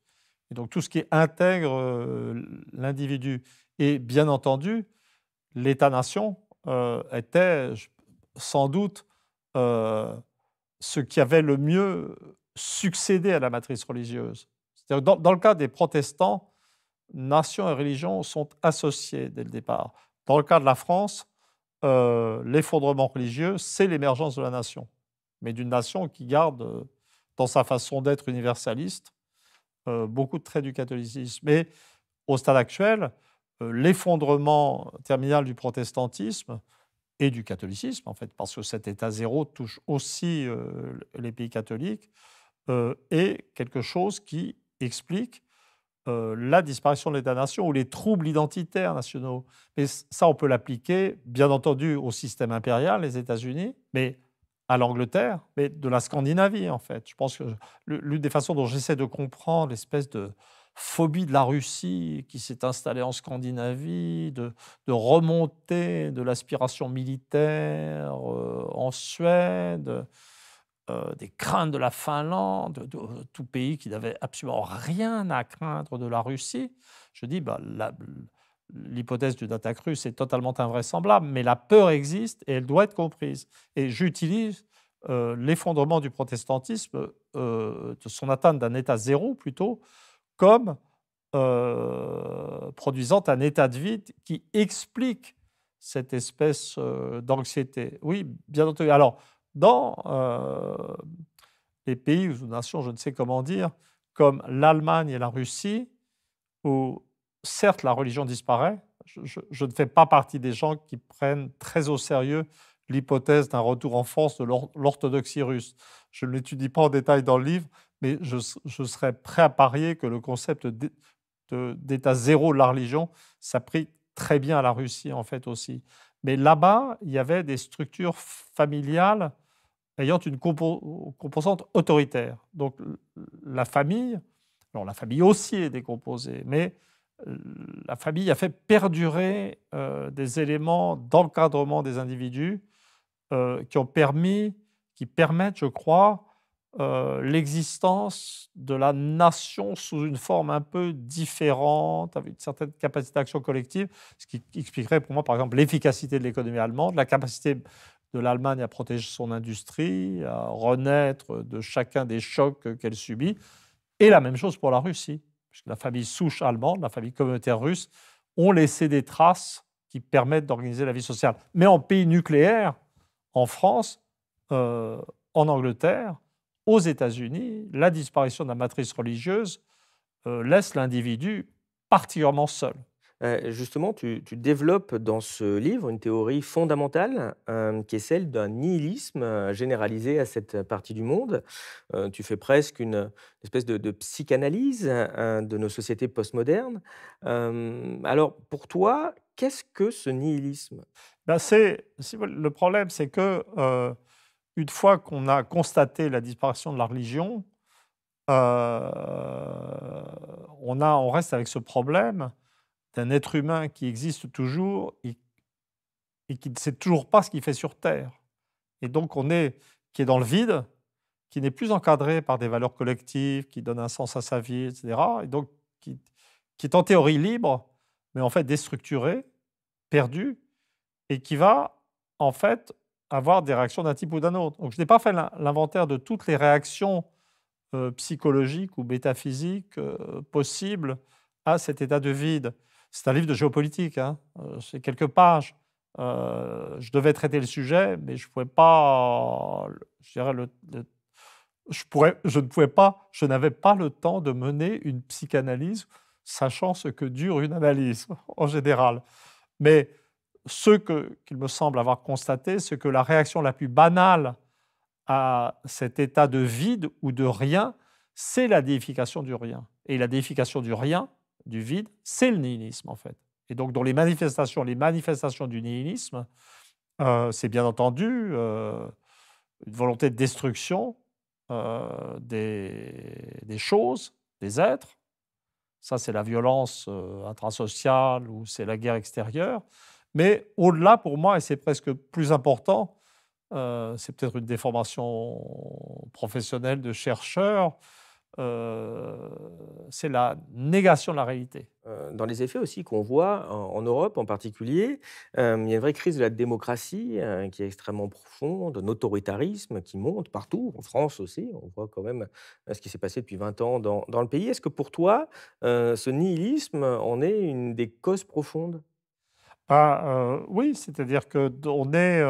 Et donc tout ce qui intègre euh, l'individu. Et bien entendu, l'État-nation euh, était sans doute euh, ce qui avait le mieux succédé à la matrice religieuse. dans, dans le cas des protestants, nation et religion sont associées dès le départ. Dans le cas de la France, euh, l'effondrement religieux, c'est l'émergence de la nation, mais d'une nation qui garde, euh, dans sa façon d'être universaliste, euh, beaucoup de traits du catholicisme. Mais au stade actuel, l'effondrement terminal du protestantisme et du catholicisme, en fait, parce que cet État zéro touche aussi les pays catholiques, est quelque chose qui explique euh, la disparition de l'État nation ou les troubles identitaires nationaux. Mais ça, on peut l'appliquer, bien entendu, au système impérial, les États-Unis, mais à l'Angleterre, mais de la Scandinavie, en fait. Je pense que l'une des façons dont j'essaie de comprendre l'espèce de phobie de la Russie qui s'est installée en Scandinavie, de, de remontée de l'aspiration militaire euh, en Suède, euh, des craintes de la Finlande, de, tout pays qui n'avait absolument rien à craindre de la Russie, je dis, bah, l'hypothèse du attaque russe est totalement invraisemblable, mais la peur existe et elle doit être comprise. Et j'utilise euh, l'effondrement du protestantisme, euh, de son atteinte d'un état zéro plutôt, comme produisant un état de vide qui explique cette espèce d'anxiété. Oui, bien entendu. Alors, dans euh, les pays ou nations, je ne sais comment dire, comme l'Allemagne et la Russie, où certes la religion disparaît, je, ne fais pas partie des gens qui prennent très au sérieux l'hypothèse d'un retour en France de l'orthodoxie russe. Je ne l'étudie pas en détail dans le livre, mais je, je serais prêt à parier que le concept d'état zéro de la religion s'applique très bien à la Russie en fait aussi. Mais là-bas, il y avait des structures familiales ayant une composante autoritaire. Donc la famille, alors la famille aussi est décomposée, mais euh, la famille a fait perdurer euh, des éléments d'encadrement des individus euh, qui ont permis, qui permettent, je crois, l'existence de la nation sous une forme un peu différente, avec une certaine capacité d'action collective, ce qui expliquerait pour moi, par exemple, l'efficacité de l'économie allemande, la capacité de l'Allemagne à protéger son industrie, à renaître de chacun des chocs qu'elle subit. Et la même chose pour la Russie, la famille souche allemande, la famille communautaire russe, ont laissé des traces qui permettent d'organiser la vie sociale. Mais en pays nucléaire, en France, euh, en Angleterre, aux États-Unis, la disparition de la matrice religieuse euh, laisse l'individu particulièrement seul. Euh, justement, tu, développes dans ce livre une théorie fondamentale euh, qui est celle d'un nihilisme euh, généralisé à cette partie du monde. tu fais presque une espèce de, psychanalyse hein, de nos sociétés postmodernes. alors, pour toi, qu'est-ce que ce nihilisme ben, Le problème, c'est que une fois qu'on a constaté la disparition de la religion, on reste avec ce problème d'un être humain qui existe toujours et, qui ne sait toujours pas ce qu'il fait sur Terre. Et donc on est qui est dans le vide, qui n'est plus encadré par des valeurs collectives, qui donne un sens à sa vie, etc. Et donc qui, est en théorie libre, mais en fait déstructuré, perdu, et qui va en fait avoir des réactions d'un type ou d'un autre. Donc je n'ai pas fait l'inventaire de toutes les réactions euh, psychologiques ou métaphysiques euh, possibles à cet état de vide. C'est un livre de géopolitique, hein. euh, c'est quelques pages. Euh, je devais traiter le sujet, mais je pouvais pas. Je ne pouvais pas. Je n'avais pas le temps de mener une psychanalyse, sachant ce que dure une analyse en général. Mais ce que qu'il me semble avoir constaté, c'est que la réaction la plus banale à cet état de vide ou de rien, c'est la déification du rien. Et la déification du rien, du vide, c'est le nihilisme en fait. Et donc dans les manifestations, les manifestations du nihilisme, euh, c'est bien entendu euh, une volonté de destruction euh, des, choses, des êtres. Ça, c'est la violence intrasociale ou c'est la guerre extérieure. Mais au-delà, pour moi, et c'est presque plus important, c'est peut-être une déformation professionnelle de chercheur, euh, c'est la négation de la réalité. Euh, dans les effets aussi qu'on voit en, Europe en particulier, euh, il y a une vraie crise de la démocratie qui est extrêmement profonde, un autoritarisme qui monte partout, en France aussi, on voit quand même ce qui s'est passé depuis 20 ans dans, le pays. Est-ce que pour toi, ce nihilisme en est une des causes profondes ah, Oui, c'est-à-dire qu'on que on est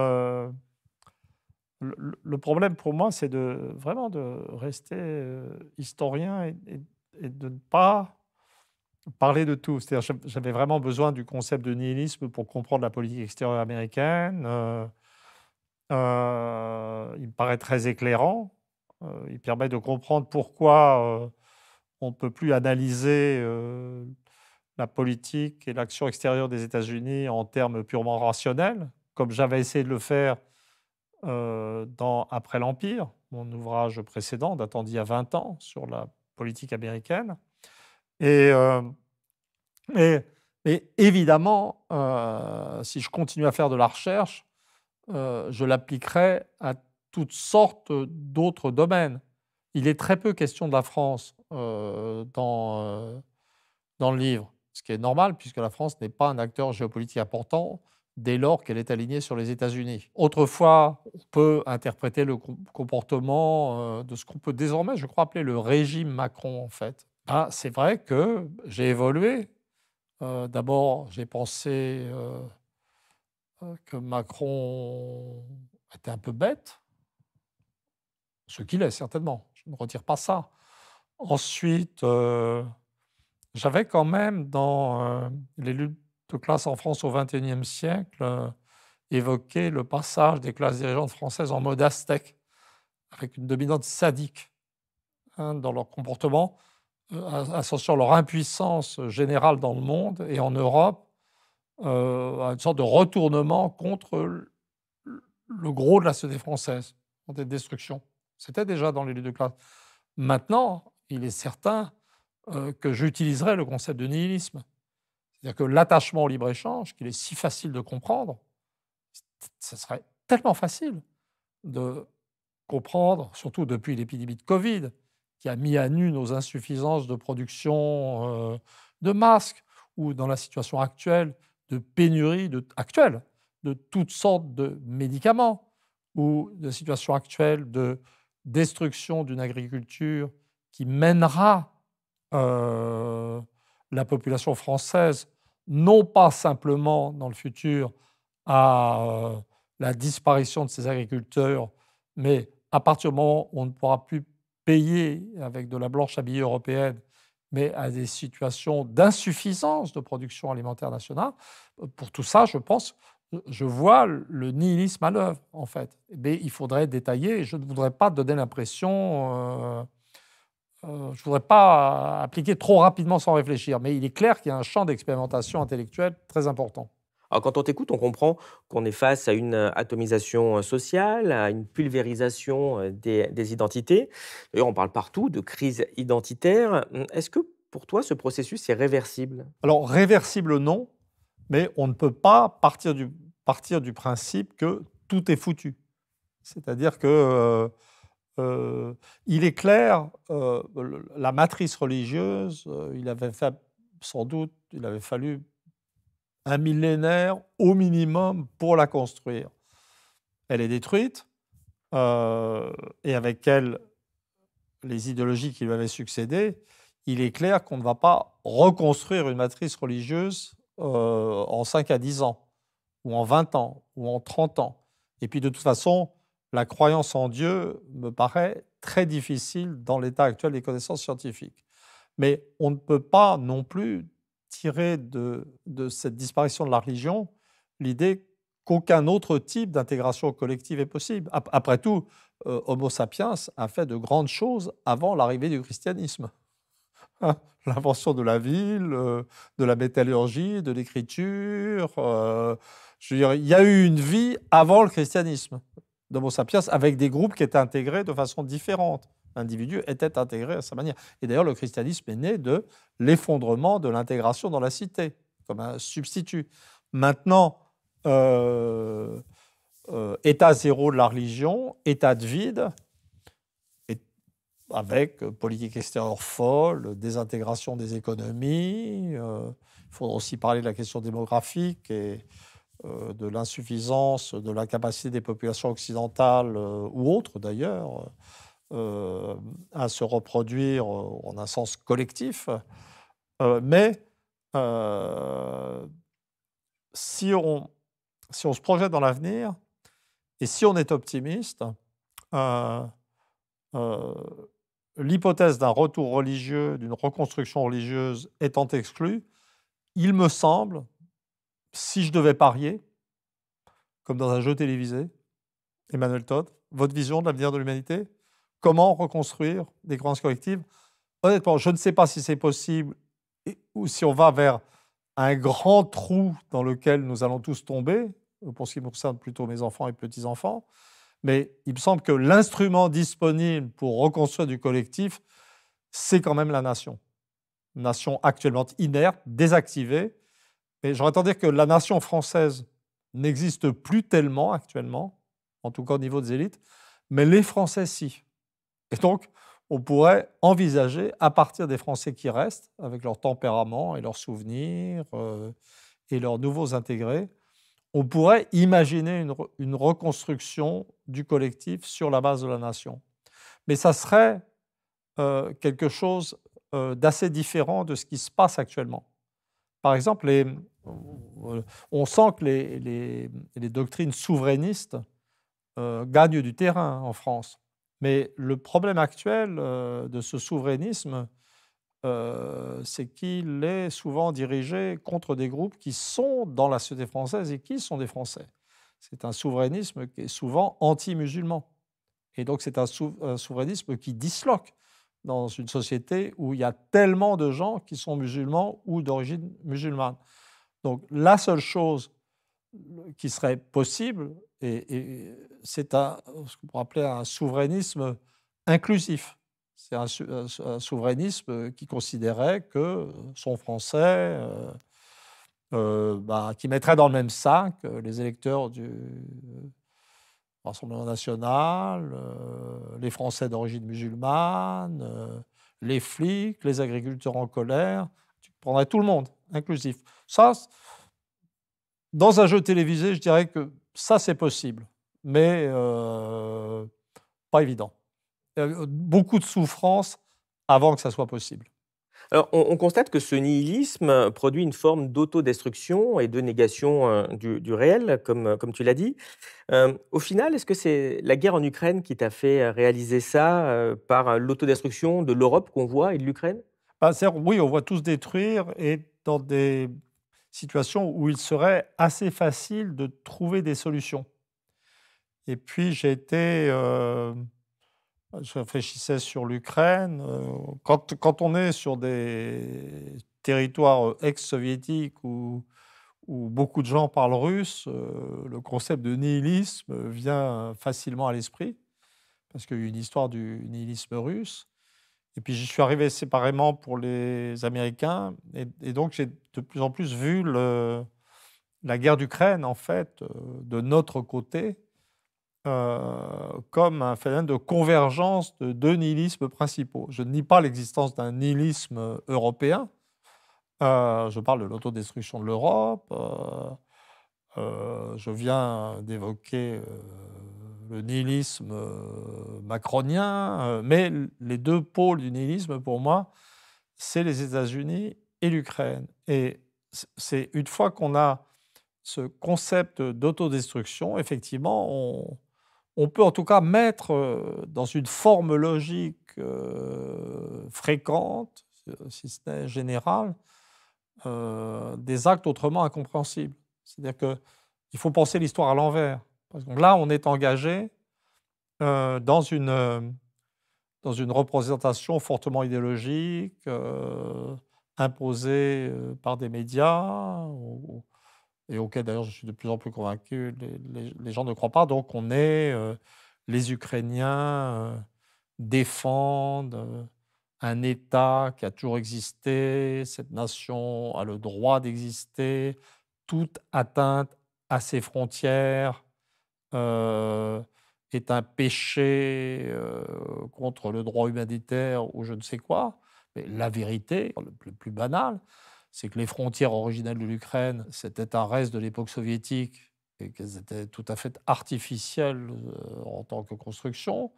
le, problème pour moi, c'est de vraiment de rester euh, historien et, de ne pas parler de tout. C'est-à-dire, j'avais vraiment besoin du concept de nihilisme pour comprendre la politique extérieure américaine. Euh, euh, il me paraît très éclairant. il permet de comprendre pourquoi on ne peut plus analyser la politique et l'action extérieure des États-Unis en termes purement rationnels, comme j'avais essayé de le faire euh, dans Après l'Empire, mon ouvrage précédent datant d'il y a 20 ans sur la politique américaine. Et, euh, évidemment, euh, si je continue à faire de la recherche, je l'appliquerai à toutes sortes d'autres domaines. Il est très peu question de la France dans, dans le livre, ce qui est normal puisque la France n'est pas un acteur géopolitique important dès lors qu'elle est alignée sur les États-Unis. Autrefois, on peut interpréter le comportement euh, de ce qu'on peut désormais, je crois, appeler le régime Macron, en fait. Ah, c'est vrai que j'ai évolué. Euh, d'abord, j'ai pensé euh, que Macron était un peu bête, ce qu'il est certainement, je ne retire pas ça. Ensuite, j'avais quand même dans les luttes de classe en France au XXIe siècle euh, évoquait le passage des classes dirigeantes françaises en mode aztèque, avec une dominante sadique hein, dans leur comportement, euh, associant leur impuissance générale dans le monde et en Europe euh, à une sorte de retournement contre le gros de la société française, des destructions. C'était déjà dans les lieux de classe. Maintenant, il est certain euh, que j'utiliserai le concept de nihilisme c'est-à-dire que l'attachement au libre-échange, qu'il est si facile de comprendre, ce serait tellement facile de comprendre, surtout depuis l'épidémie de Covid, qui a mis à nu nos insuffisances de production euh, de masques, ou dans la situation actuelle, de pénurie de, actuelle de toutes sortes de médicaments, ou de situation actuelle de destruction d'une agriculture qui mènera euh, la population française, non pas simplement dans le futur à euh, la disparition de ces agriculteurs, mais à partir du moment où on ne pourra plus payer avec de la blanche à européenne, mais à des situations d'insuffisance de production alimentaire nationale, pour tout ça, je pense, je vois le nihilisme à l'œuvre, en fait. Mais il faudrait détailler, je ne voudrais pas donner l'impression... Euh, euh, je ne voudrais pas appliquer trop rapidement sans réfléchir, mais il est clair qu'il y a un champ d'expérimentation intellectuelle très important. Alors quand on t'écoute, on comprend qu'on est face à une euh, atomisation euh, sociale, à une pulvérisation des, identités. D'ailleurs, on parle partout de crise identitaire. Est-ce que pour toi, ce processus est réversible Alors, réversible, non, mais on ne peut pas partir du, partir du principe que tout est foutu. C'est-à-dire que euh, il est clair, euh, la matrice religieuse, euh, il avait fait, sans doute, il avait fallu un millénaire au minimum pour la construire. Elle est détruite, et avec elle, les idéologies qui lui avaient succédé, il est clair qu'on ne va pas reconstruire une matrice religieuse en 5 à 10 ans, ou en 20 ans, ou en 30 ans. Et puis de toute façon, la croyance en Dieu me paraît très difficile dans l'état actuel des connaissances scientifiques. Mais on ne peut pas non plus tirer de, de cette disparition de la religion l'idée qu'aucun autre type d'intégration collective est possible. Après tout, euh, Homo sapiens a fait de grandes choses avant l'arrivée du christianisme. Hein, l'invention de la ville, euh, de la métallurgie, de l'écriture. Euh, je veux dire, il y a eu une vie avant le christianisme d'Homo sapiens avec des groupes qui étaient intégrés de façon différente. L'individu était intégré à sa manière. Et d'ailleurs, le christianisme est né de l'effondrement de l'intégration dans la cité, comme un substitut. Maintenant, euh, euh, état zéro de la religion, état de vide, avec euh, politique extérieure folle, désintégration des économies. Il faut faudra aussi parler de la question démographique et euh, de l'insuffisance, de la capacité des populations occidentales euh, ou autres d'ailleurs euh, à se reproduire en un sens collectif. mais si on, si on se projette dans l'avenir et si on est optimiste, l'hypothèse d'un retour religieux, d'une reconstruction religieuse étant exclue, il me semble si je devais parier, comme dans un jeu télévisé, Emmanuel Todd, votre vision de l'avenir de l'humanité Comment reconstruire des croyances collectives Honnêtement, je ne sais pas si c'est possible ou si on va vers un grand trou dans lequel nous allons tous tomber, pour ce qui me concerne plutôt mes enfants et petits-enfants, mais il me semble que l'instrument disponible pour reconstruire du collectif, c'est quand même la nation. nation actuellement inerte, désactivée, mais j'aurais tendance à dire que la nation française n'existe plus tellement actuellement, en tout cas au niveau des élites, mais les Français, si. Et donc, on pourrait envisager, à partir des Français qui restent, avec leur tempérament et leurs souvenirs euh, et leurs nouveaux intégrés, on pourrait imaginer une, reconstruction du collectif sur la base de la nation. Mais ça serait euh, quelque chose euh, d'assez différent de ce qui se passe actuellement. Par exemple, euh, on sent que les, doctrines souverainistes euh, gagnent du terrain en France. Mais le problème actuel euh, de ce souverainisme, c'est qu'il est souvent dirigé contre des groupes qui sont dans la société française et qui sont des Français. C'est un souverainisme qui est souvent anti-musulman. Et donc c'est un, souverainisme qui disloque dans une société où il y a tellement de gens qui sont musulmans ou d'origine musulmane. Donc la seule chose qui serait possible, et, c'est ce qu'on pourrait appeler un souverainisme inclusif. C'est un, souverainisme qui considérait que son français, euh, euh, bah, qui mettrait dans le même sac euh, les électeurs du, Rassemblement national, euh, les Français d'origine musulmane, euh, les flics, les agriculteurs en colère. Tu prendrais tout le monde, inclusif. Ça, dans un jeu télévisé, je dirais que ça, c'est possible, mais euh, pas évident. Beaucoup de souffrance avant que ça soit possible on, constate que ce nihilisme produit une forme d'autodestruction et de négation euh, du, réel, euh, comme, tu l'as dit. Euh, au final, est-ce que c'est la guerre en Ukraine qui t'a fait réaliser ça par l'autodestruction de l'Europe qu'on voit et de l'Ukraine ben, Oui, on voit tous détruire et dans des situations où il serait assez facile de trouver des solutions. Et puis, j'ai été je réfléchissais sur l'Ukraine. Euh, quand, on est sur des territoires euh, ex-soviétiques où, beaucoup de gens parlent russe, euh, le concept de nihilisme vient facilement à l'esprit, parce qu'il y a une histoire du nihilisme russe. Et puis je suis arrivé séparément pour les Américains, et, donc j'ai de plus en plus vu la guerre d'Ukraine, en fait, de notre côté euh, comme un phénomène de convergence de deux nihilismes principaux. Je ne nie pas l'existence d'un nihilisme européen. Euh, je parle de l'autodestruction de l'Europe. Euh, je viens d'évoquer le nihilisme macronien. mais les deux pôles du nihilisme, pour moi, c'est les États-Unis et l'Ukraine. Et c'est une fois qu'on a ce concept d'autodestruction, effectivement, on, on peut en tout cas mettre euh, dans une forme logique euh, fréquente, si ce n'est générale, euh, des actes autrement incompréhensibles. C'est-à-dire qu'il faut penser l'histoire à l'envers. là, on est engagé dans, une, dans une représentation fortement idéologique, imposée par des médias et auquel d'ailleurs je suis de plus en plus convaincu, les, gens ne croient pas. Donc on est, euh, les Ukrainiens euh, défendent euh, un État qui a toujours existé, cette nation a le droit d'exister, toute atteinte à ses frontières est un péché contre le droit humanitaire ou je ne sais quoi. Mais la vérité, le plus banal, c'est que les frontières originelles de l'Ukraine, c'était un reste de l'époque soviétique et qu'elles étaient tout à fait artificielles euh, en tant que construction,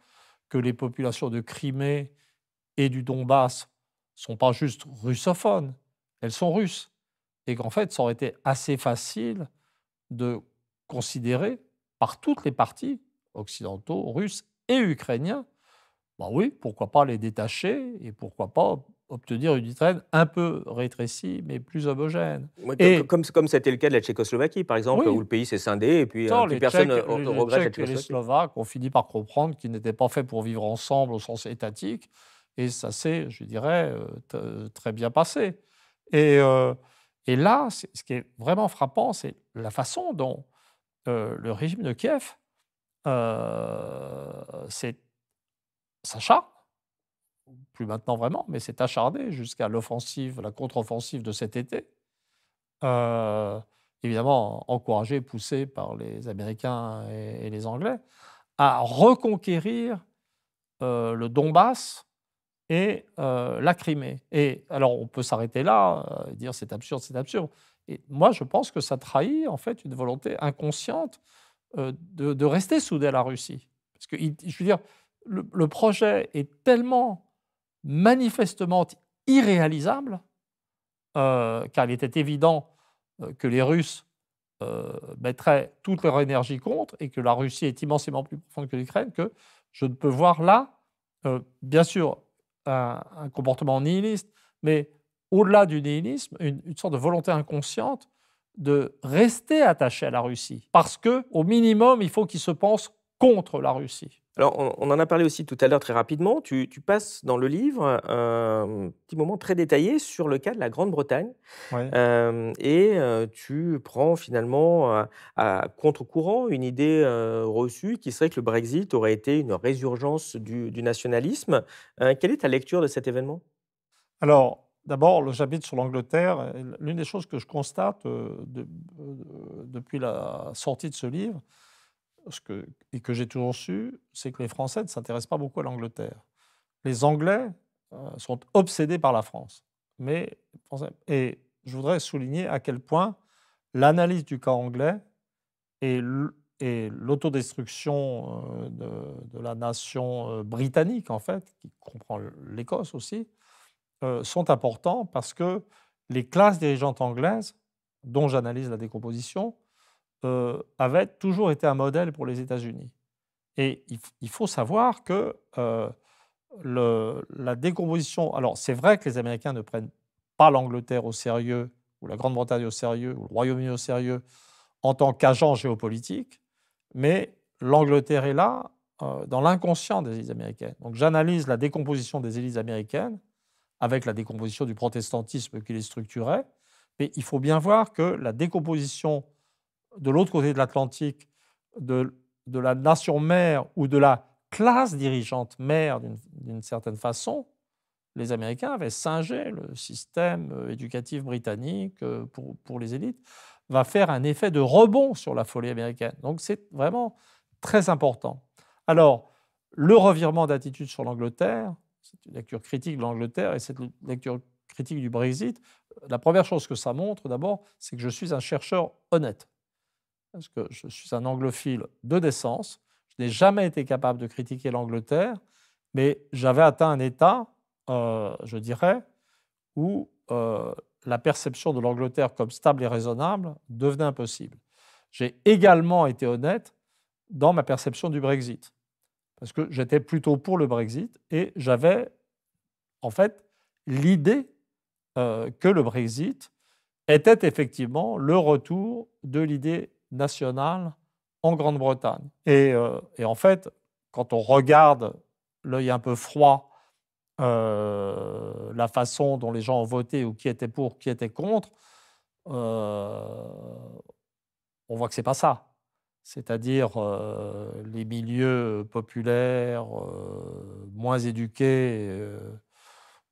que les populations de Crimée et du Donbass sont pas juste russophones, elles sont russes, et qu'en fait, ça aurait été assez facile de considérer par toutes les parties, occidentaux, russes et ukrainiens, bah oui, pourquoi pas les détacher et pourquoi pas obtenir une Ukraine un peu rétrécie, mais plus homogène. et comme, comme c'était le cas de la Tchécoslovaquie, par exemple, où le pays s'est scindé et puis, euh, les personnes ne regrette les les Slovaques ont fini par comprendre qu'ils n'étaient pas faits pour vivre ensemble au sens étatique. Et ça s'est, je dirais, euh, euh, très bien passé. Et, et là, ce qui est vraiment frappant, c'est la façon dont le régime de Kiev c'est Sacha plus maintenant vraiment, mais c'est acharné jusqu'à l'offensive, la contre-offensive de cet été. Euh, évidemment encouragé, poussé par les Américains et, les Anglais, à reconquérir euh, le Donbass et euh, la Crimée. Et alors on peut s'arrêter là, et dire c'est absurde, c'est absurde. Et moi je pense que ça trahit en fait une volonté inconsciente de, rester soudé à la Russie. Parce que, je veux dire, le projet est tellement manifestement irréalisable, euh, car il était évident euh, que les Russes euh, mettraient toute leur énergie contre et que la Russie est immensément plus profonde que l'Ukraine, que je ne peux voir là, bien sûr, un, comportement nihiliste, mais au-delà du nihilisme, une, sorte de volonté inconsciente de rester attaché à la Russie, parce que au minimum, il faut qu'il se pense contre la Russie. Alors, on, en a parlé aussi tout à l'heure très rapidement. Tu, passes dans le livre euh, un petit moment très détaillé sur le cas de la Grande-Bretagne. Euh, et euh, tu prends finalement à, contre-courant une idée reçue qui serait que le Brexit aurait été une résurgence du, nationalisme. quelle est ta lecture de cet événement Alors, D'abord, j'habite sur l'Angleterre, l'une des choses que je constate depuis la sortie de ce livre, ce que, et que j'ai toujours su, c'est que les Français ne s'intéressent pas beaucoup à l'Angleterre. Les Anglais euh, sont obsédés par la France. Mais, et je voudrais souligner à quel point l'analyse du cas anglais et l'autodestruction euh, de, la nation euh, britannique, en fait, qui comprend l'Écosse aussi, sont importants parce que les classes dirigeantes anglaises, dont j'analyse la décomposition, euh, avait toujours été un modèle pour les États-Unis. Et il, faut savoir que euh, le, la décomposition. Alors, c'est vrai que les Américains ne prennent pas l'Angleterre au sérieux, ou la Grande-Bretagne au sérieux, ou le Royaume-Uni au sérieux, en tant qu'agent géopolitique, mais l'Angleterre est là euh, dans l'inconscient des élites américaines. Donc, j'analyse la décomposition des élites américaines avec la décomposition du protestantisme qui les structurait, mais il faut bien voir que la décomposition de l'autre côté de l'Atlantique, de, la nation mère ou de la classe dirigeante mère d'une certaine façon, les Américains avaient singé le système euh, éducatif britannique euh, pour, les élites, va faire un effet de rebond sur la folie américaine. Donc c'est vraiment très important. Alors, le revirement d'attitude sur l'Angleterre, c'est une lecture critique de l'Angleterre et cette lecture critique du Brexit, la première chose que ça montre d'abord, c'est que je suis un chercheur honnête parce que je suis un anglophile de naissance, je n'ai jamais été capable de critiquer l'Angleterre, mais j'avais atteint un état, euh, je dirais, où euh, la perception de l'Angleterre comme stable et raisonnable devenait impossible. J'ai également été honnête dans ma perception du Brexit, parce que j'étais plutôt pour le Brexit et j'avais en fait l'idée euh, que le Brexit était effectivement le retour de l'idée nationale en Grande-Bretagne. Et, euh, et, en fait, quand on regarde l'œil un peu froid, euh, la façon dont les gens ont voté ou qui était pour, qui était contre, euh, on voit que c'est pas ça. C'est-à-dire les milieux populaires moins éduqués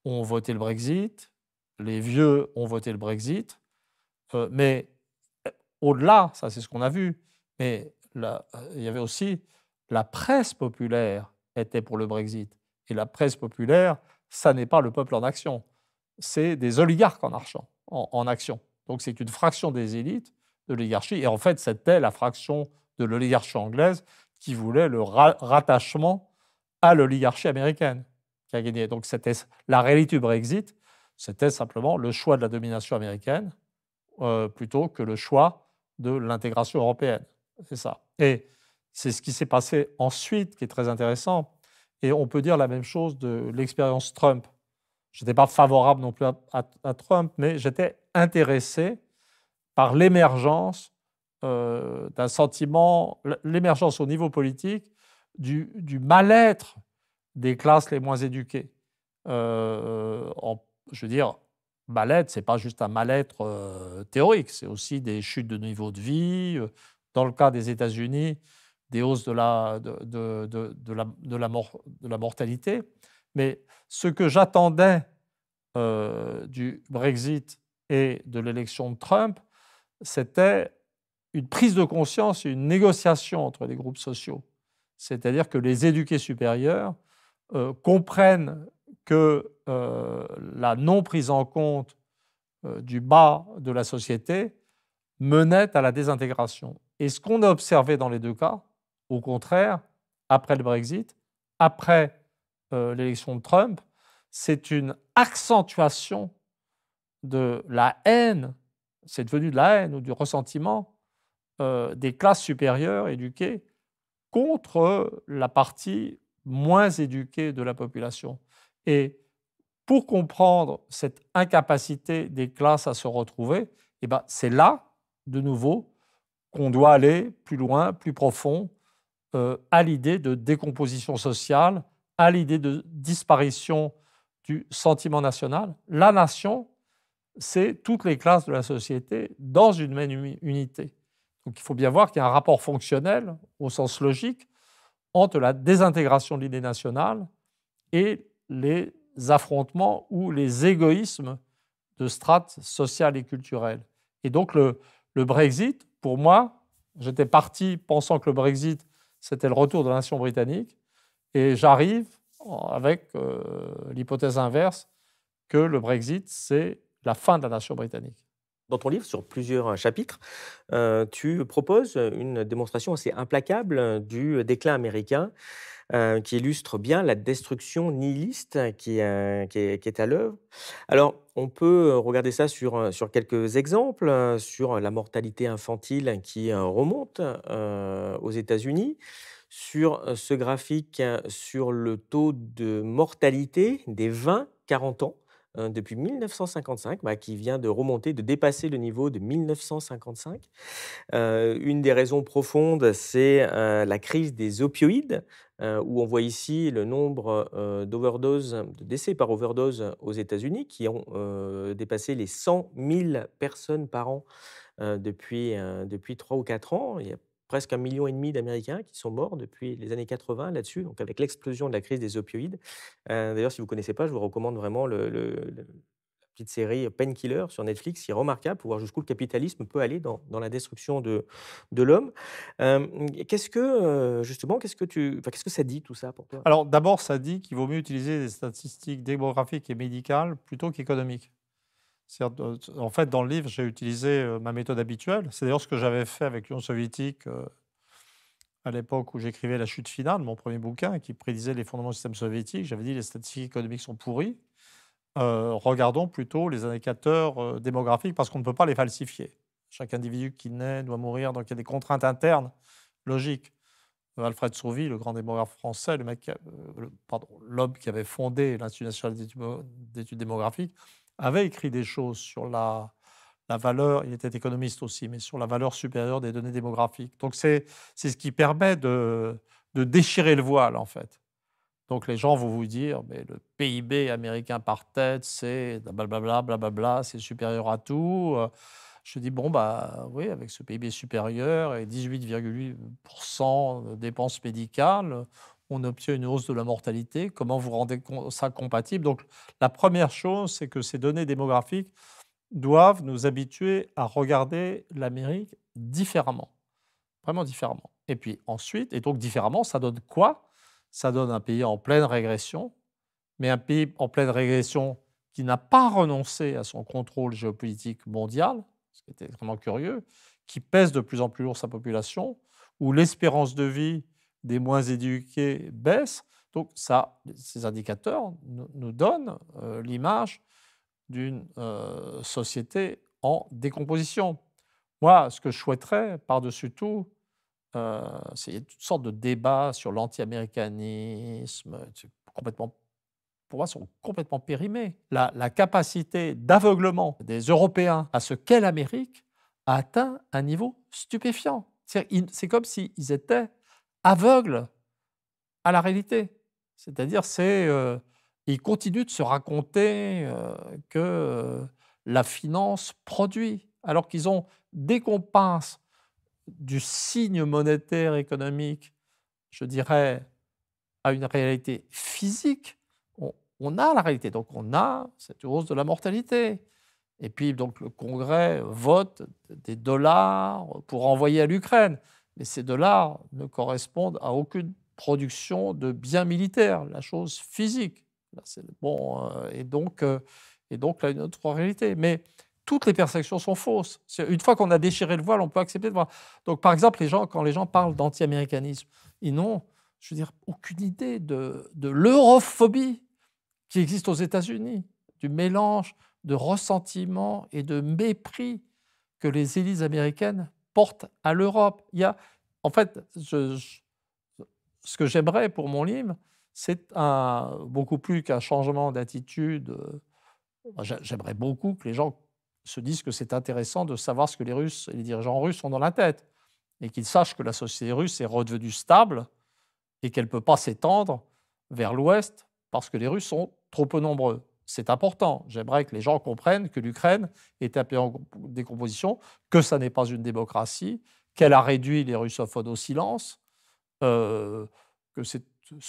ont voté le Brexit, les vieux ont voté le Brexit, mais au-delà, ça c'est ce qu'on a vu, mais euh, il y avait aussi la presse populaire était pour le Brexit. Et la presse populaire, ça n'est pas le peuple en action, c'est des oligarques en, action. Donc c'est une fraction des élites de l'oligarchie. Et en fait, c'était la fraction de l'oligarchie anglaise qui voulait le rattachement à l'oligarchie américaine qui a gagné. Donc c'était la réalité du Brexit, c'était simplement le choix de la domination américaine euh, plutôt que le choix de l'intégration européenne. C'est ça. Et c'est ce qui s'est passé ensuite qui est très intéressant. Et on peut dire la même chose de l'expérience Trump. Je n'étais pas favorable non plus à, Trump, mais j'étais intéressé par l'émergence euh, d'un sentiment, l'émergence au niveau politique du, mal-être des classes les moins éduquées. Euh, en, je veux dire, mal-être, c'est pas juste un mal-être euh, théorique, c'est aussi des chutes de niveau de vie. Euh, dans le cas des États-Unis, des hausses de la, de, de, de, la, de la, mortalité. Mais ce que j'attendais euh, du Brexit et de l'élection de Trump, c'était une prise de conscience et une négociation entre les groupes sociaux. C'est-à-dire que les éduqués supérieurs comprennent que euh, la non prise en compte euh, du bas de la société menait à la désintégration. Et ce qu'on a observé dans les deux cas, au contraire, après le Brexit, après euh, l'élection de Trump, c'est une accentuation de la haine, c'est devenu de la haine ou du ressentiment des classes supérieures éduquées contre la partie moins éduquée de la population. Et pour comprendre cette incapacité des classes à se retrouver, eh ben, c'est là, de nouveau, qu'on doit aller plus loin, plus profond, euh, à l'idée de décomposition sociale, à l'idée de disparition du sentiment national. La nation, c'est toutes les classes de la société dans une même unité. Donc il faut bien voir qu'il y a un rapport fonctionnel, au sens logique, entre la désintégration de l'idée nationale et les affrontements ou les égoïsmes de strates sociales et culturelles. Et donc le, Brexit, pour moi, j'étais parti pensant que le Brexit, c'était le retour de la nation britannique, et j'arrive avec euh, l'hypothèse inverse que le Brexit, c'est la fin de la nation britannique. Dans ton livre, sur plusieurs euh, chapitres, euh, tu proposes une démonstration assez implacable du déclin américain euh, qui illustre bien la destruction nihiliste euh, qui, est, qui est, à l'œuvre. Alors, on peut euh, regarder ça sur, sur quelques exemples, sur la mortalité infantile qui remonte aux États-Unis, sur ce graphique sur le taux de mortalité des 20-40 ans hein, depuis 1955, bah, qui vient de remonter, de dépasser le niveau de 1955. une des raisons profondes, c'est la crise des opioïdes euh, où on voit ici le nombre euh, d'overdoses, de décès par overdose aux États-Unis qui ont euh, dépassé les 100 000 personnes par an depuis, depuis 3 ou 4 ans. Il y a presque un million et demi d'Américains qui sont morts depuis les années 80 là-dessus, donc avec l'explosion de la crise des opioïdes. D'ailleurs, si vous ne connaissez pas, je vous recommande vraiment le, petite série Painkiller sur Netflix, qui est remarquable pour voir jusqu'où le capitalisme peut aller dans, dans la destruction de, de l'homme. qu'est-ce que, justement, qu'est-ce que, tu, qu'est-ce que ça dit tout ça pour toi Alors d'abord, ça dit qu'il vaut mieux utiliser des statistiques démographiques et médicales plutôt qu'économiques. En fait, dans le livre, j'ai utilisé ma méthode habituelle. C'est d'ailleurs ce que j'avais fait avec l'Union soviétique à l'époque où j'écrivais La chute finale, mon premier bouquin, qui prédisait les fondements du système soviétique. J'avais dit les statistiques économiques sont pourries. Euh, regardons plutôt les indicateurs euh, démographiques parce qu'on ne peut pas les falsifier. Chaque individu qui naît doit mourir, donc il y a des contraintes internes logiques. Alfred Sauvy, le grand démographe français, le mec, euh, l'homme qui avait fondé l'Institut national d'études démographiques, avait écrit des choses sur la, valeur, il était économiste aussi, mais sur la valeur supérieure des données démographiques. Donc c'est ce qui permet de déchirer le voile, en fait. Donc les gens vont vous dire, mais le PIB américain par tête, c'est blablabla, blablabla, c'est supérieur à tout. Euh, je dis, bon, bah oui, avec ce PIB supérieur et 18,8% de dépenses médicales, on obtient une hausse de la mortalité. Comment vous rendez ça compatible Donc la première chose, c'est que ces données démographiques doivent nous habituer à regarder l'Amérique différemment, vraiment différemment. Et puis ensuite, et donc différemment, ça donne quoi ça donne un pays en pleine régression, mais un pays en pleine régression qui n'a pas renoncé à son contrôle géopolitique mondial, ce qui est extrêmement curieux, qui pèse de plus en plus lourd sa population, où l'espérance de vie des moins éduqués baisse. Donc ça, ces indicateurs nous donnent euh, l'image d'une euh, société en décomposition. Moi, ce que je souhaiterais, par-dessus tout, euh, il y a toutes sortes de débats sur l'anti-américanisme, complètement, pour moi, sont complètement périmés. La, capacité d'aveuglement des Européens à ce qu'est l'Amérique a atteint un niveau stupéfiant. C'est comme s'ils étaient aveugles à la réalité. C'est-à-dire, c'est euh, ils continuent de se raconter euh, que euh, la finance produit, alors qu'ils ont, dès qu'on du signe monétaire économique, je dirais, à une réalité physique, on, a la réalité. Donc on a cette hausse de la mortalité. Et puis donc le Congrès vote des dollars pour envoyer à l'Ukraine. Mais ces dollars ne correspondent à aucune production de biens militaires, la chose physique. c'est bon, euh, et donc, euh, et donc là, une autre réalité. Mais toutes les perceptions sont fausses. Une fois qu'on a déchiré le voile, on peut accepter de voir. Donc, par exemple, les gens, quand les gens parlent d'anti-américanisme, ils n'ont, je veux dire, aucune idée de, de l'europhobie qui existe aux États-Unis, du mélange de ressentiment et de mépris que les élites américaines portent à l'Europe. Il y a, en fait, ce que j'aimerais pour mon livre, c'est un, beaucoup plus qu'un changement d'attitude. J'aimerais beaucoup que les gens se disent que c'est intéressant de savoir ce que les Russes et les dirigeants russes ont dans la tête, et qu'ils sachent que la société russe est redevenue stable et qu'elle ne peut pas s'étendre vers l'Ouest parce que les Russes sont trop peu nombreux. C'est important. J'aimerais que les gens comprennent que l'Ukraine est un pays en décomposition, que ça n'est pas une démocratie, qu'elle a réduit les russophones au silence, euh, que c'est une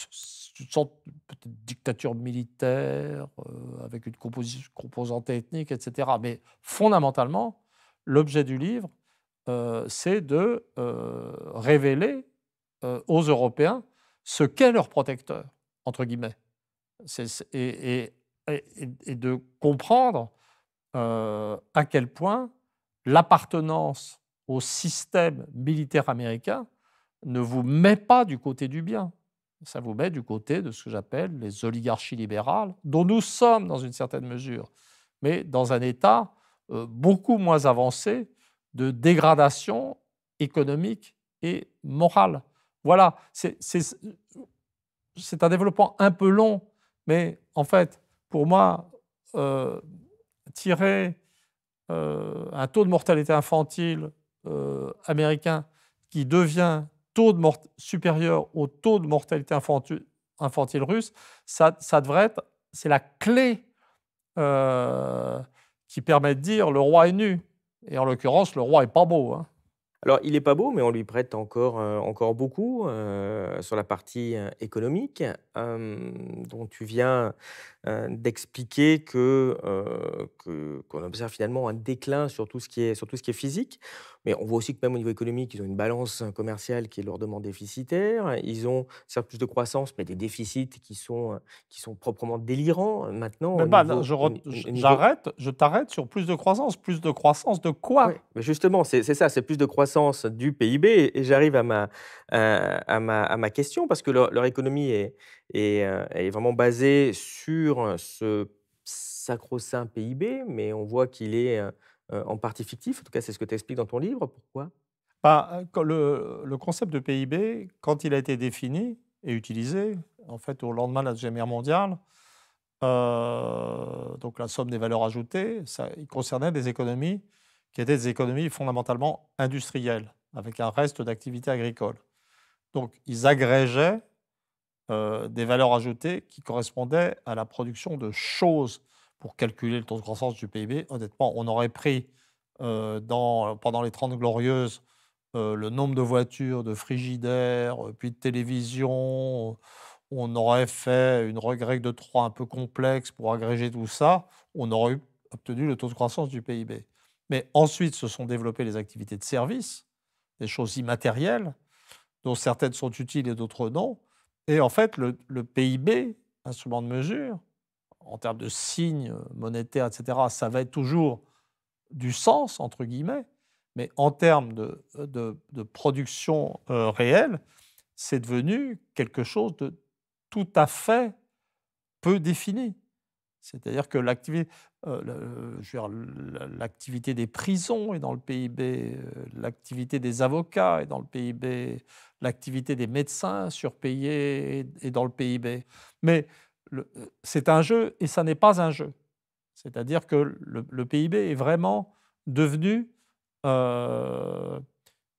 sorte de dictature militaire euh, avec une composante ethnique, etc. Mais fondamentalement, l'objet du livre, euh, c'est de euh, révéler aux Européens ce qu'est leur protecteur, entre guillemets, et, de comprendre à quel point l'appartenance au système militaire américain ne vous met pas du côté du bien ça vous met du côté de ce que j'appelle les oligarchies libérales, dont nous sommes dans une certaine mesure, mais dans un état euh, beaucoup moins avancé de dégradation économique et morale. Voilà, c'est un développement un peu long, mais en fait, pour moi, euh, tirer euh, un taux de mortalité infantile américain qui devient taux de supérieur au taux de mortalité infantile, russe, ça, devrait être, c'est la clé euh, qui permet de dire le roi est nu. Et en l'occurrence, le roi est pas beau. Hein. Alors, il n'est pas beau, mais on lui prête encore, euh, encore beaucoup euh, sur la partie économique, hum, dont tu viens d'expliquer que, qu'on observe finalement un déclin sur tout ce qui est, sur tout ce qui est physique. Mais on voit aussi que même au niveau économique, ils ont une balance hein, commerciale qui est lourdement déficitaire. Ils ont certes plus de croissance, mais des déficits qui sont, euh, qui sont proprement délirants maintenant. je, j'arrête, je t'arrête sur plus de croissance. Plus de croissance de quoi mais Justement, c'est, ça, c'est plus de croissance du PIB. Et j'arrive à ma, euh, à, ma, à ma question, parce que leur, économie est, est, euh, est vraiment basée sur ce sacro-saint PIB, mais on voit qu'il est euh, en partie fictif. En tout cas, c'est ce que tu expliques dans ton livre. Pourquoi bah, le, concept de PIB, quand il a été défini et utilisé, en fait, au lendemain de la Deuxième Guerre mondiale, euh, donc la somme des valeurs ajoutées, il concernait des économies qui étaient des économies fondamentalement industrielles, avec un reste d'activité agricole. Donc, ils agrégeaient euh, des valeurs ajoutées qui correspondaient à la production de choses pour calculer le taux de croissance du PIB, honnêtement, on aurait pris euh, dans, pendant les 30 glorieuses euh, le nombre de voitures, de frigidaires, euh, puis de télévisions. On aurait fait une regrègue de trois un peu complexe pour agréger tout ça. On aurait obtenu le taux de croissance du PIB. Mais ensuite se sont développées les activités de service, des choses immatérielles, dont certaines sont utiles et d'autres non. Et en fait, le PIB, instrument de mesure, en termes de signes monétaires, etc., ça va être toujours du sens, entre guillemets, mais en termes de, production euh, réelle, c'est devenu quelque chose de tout à fait peu défini. C'est-à-dire que l'activité, euh, l'activité des prisons est dans le PIB, euh, l'activité des avocats est dans le PIB, l'activité des médecins surpayés est dans le PIB. Mais c'est un jeu et ça n'est pas un jeu. C'est-à-dire que le, PIB est vraiment devenu euh,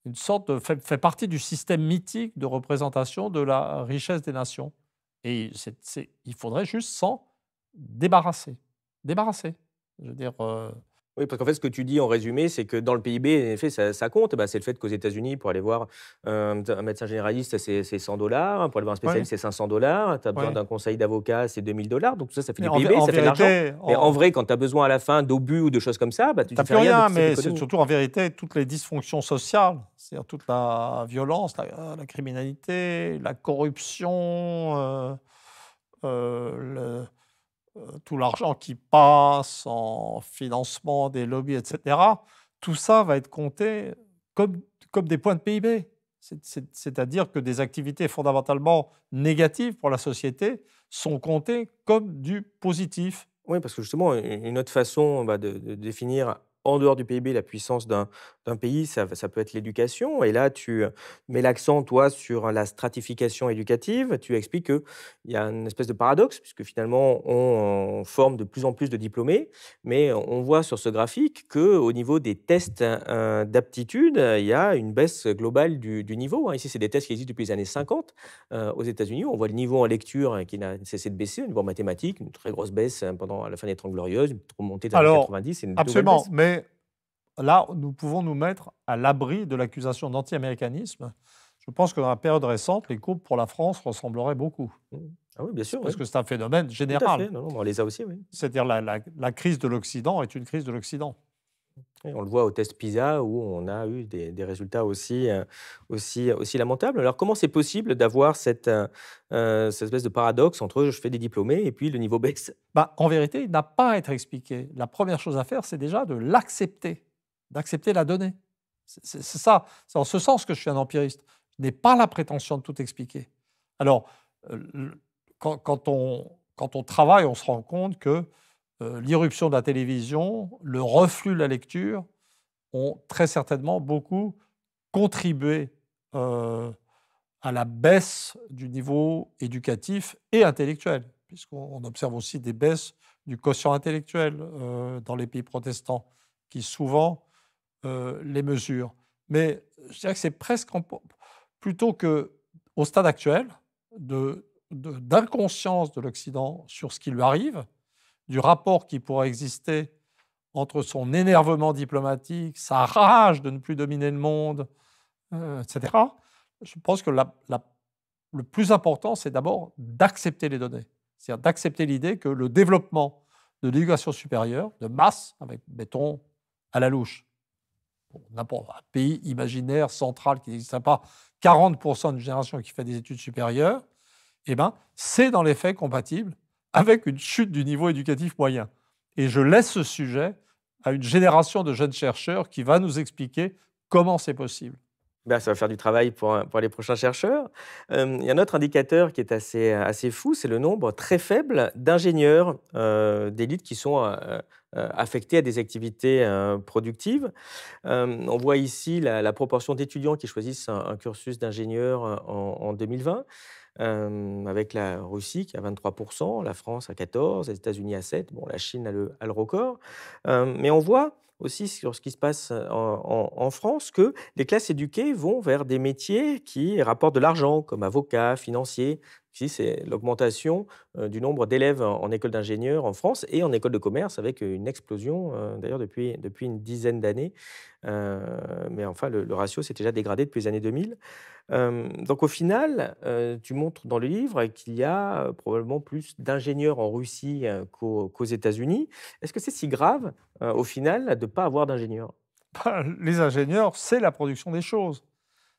une sorte de, fait, partie du système mythique de représentation de la richesse des nations. Et il faudrait juste s'en débarrasser. Débarrasser. Je veux dire, euh, oui, parce qu'en fait, ce que tu dis en résumé, c'est que dans le PIB, en effet, ça, compte. Bah, c'est le fait qu'aux États-Unis, pour aller voir euh, un médecin généraliste, c'est 100 dollars. Pour aller voir un spécialiste, c'est 500 dollars. Tu as besoin d'un conseil d'avocat, c'est 2000 dollars. Donc tout ça, ça fait du PIB, ça fait de l'argent. En... Mais en vrai, quand tu as besoin à la fin d'obus ou de choses comme ça, bah, tu n'as fais rien. mais c'est surtout en vérité toutes les dysfonctions sociales, c'est-à-dire toute la violence, la, euh, criminalité, la corruption, euh, le euh, tout l'argent qui passe en financement des lobbies, etc., tout ça va être compté comme, comme des points de PIB. C'est-à-dire que des activités fondamentalement négatives pour la société sont comptées comme du positif. Oui, parce que justement, une autre façon bah, de, définir en dehors du PIB la puissance d'un pays, ça, peut être l'éducation. Et là, tu euh, mets l'accent, toi, sur hein, la stratification éducative. Tu expliques qu'il y a une espèce de paradoxe, puisque finalement, on, forme de plus en plus de diplômés, mais on voit sur ce graphique qu'au niveau des tests hein, hein, d'aptitude, euh, il y a une baisse globale du, niveau. Ici, c'est des tests qui existent depuis les années 50 euh, aux États-Unis. On voit le niveau en lecture qui n'a cessé de baisser, le niveau en mathématiques, une très grosse baisse pendant la fin des Trente Glorieuses, une remontée dans les 90. Une absolument, mais là, nous pouvons nous mettre à l'abri de l'accusation d'anti-américanisme. Je pense que dans la période récente, les coupes pour la France ressembleraient beaucoup. Mmh. Ah oui, bien sûr. Parce que c'est un phénomène général. Non, on les a aussi, oui. C'est-à-dire la, la, crise de l'Occident est une crise de l'Occident. on le voit au test PISA où on a eu des, résultats aussi, euh, aussi, aussi lamentables. Alors comment c'est possible d'avoir euh, euh, cette, espèce de paradoxe entre je fais des diplômés et puis le niveau baisse bah, En vérité, il n'a pas à être expliqué. La première chose à faire, c'est déjà de l'accepter d'accepter la donnée. C'est ça, c'est en ce sens que je suis un empiriste. Je n'ai pas la prétention de tout expliquer. Alors, euh, quand, on, travaille, on se rend compte que euh, l'irruption de la télévision, le reflux de la lecture ont très certainement beaucoup contribué euh, à la baisse du niveau éducatif et intellectuel, puisqu'on observe aussi des baisses du quotient intellectuel dans les pays protestants, qui souvent euh, les mesures. Mais je dirais que c'est presque plutôt qu'au stade actuel de, d'inconscience de, l'Occident sur ce qui lui arrive, du rapport qui pourrait exister entre son énervement diplomatique, sa rage de ne plus dominer le monde, euh, etc. Je pense que le plus important, c'est d'abord d'accepter les données, c'est-à-dire d'accepter l'idée que le développement de l'éducation supérieure, de masse, avec, béton à la louche, un pays imaginaire, central, qui n'existe pas, 40% d'une génération qui fait des études supérieures, et eh ben, c'est dans les faits compatible avec une chute du niveau éducatif moyen. Et je laisse ce sujet à une génération de jeunes chercheurs qui va nous expliquer comment c'est possible. Ben, ça va faire du travail pour, les prochains chercheurs. Euh, il y a un autre indicateur qui est assez, assez fou, c'est le nombre très faible d'ingénieurs euh, d'élite qui sont euh, euh, affectés à des activités euh, productives. Euh, on voit ici la, proportion d'étudiants qui choisissent un, cursus d'ingénieur en, 2020. avec la Russie qui a 23%, la France à 14%, les États-Unis à 7%, bon, la Chine a le, record. mais on voit aussi sur ce qui se passe en, France que les classes éduquées vont vers des métiers qui rapportent de l'argent, comme avocat, financier, Ici, c'est l'augmentation euh, du nombre d'élèves en, école d'ingénieurs en France et en école de commerce, avec euh, une explosion, euh, d'ailleurs, depuis, depuis une dizaine d'années. mais enfin, le, ratio s'est déjà dégradé depuis les années 2000. donc, au final, tu montres dans le livre qu'il y a probablement plus d'ingénieurs en Russie qu'aux États-Unis. Est-ce que c'est si grave, au final, de ne pas avoir d'ingénieurs bah, les ingénieurs, c'est la production des choses.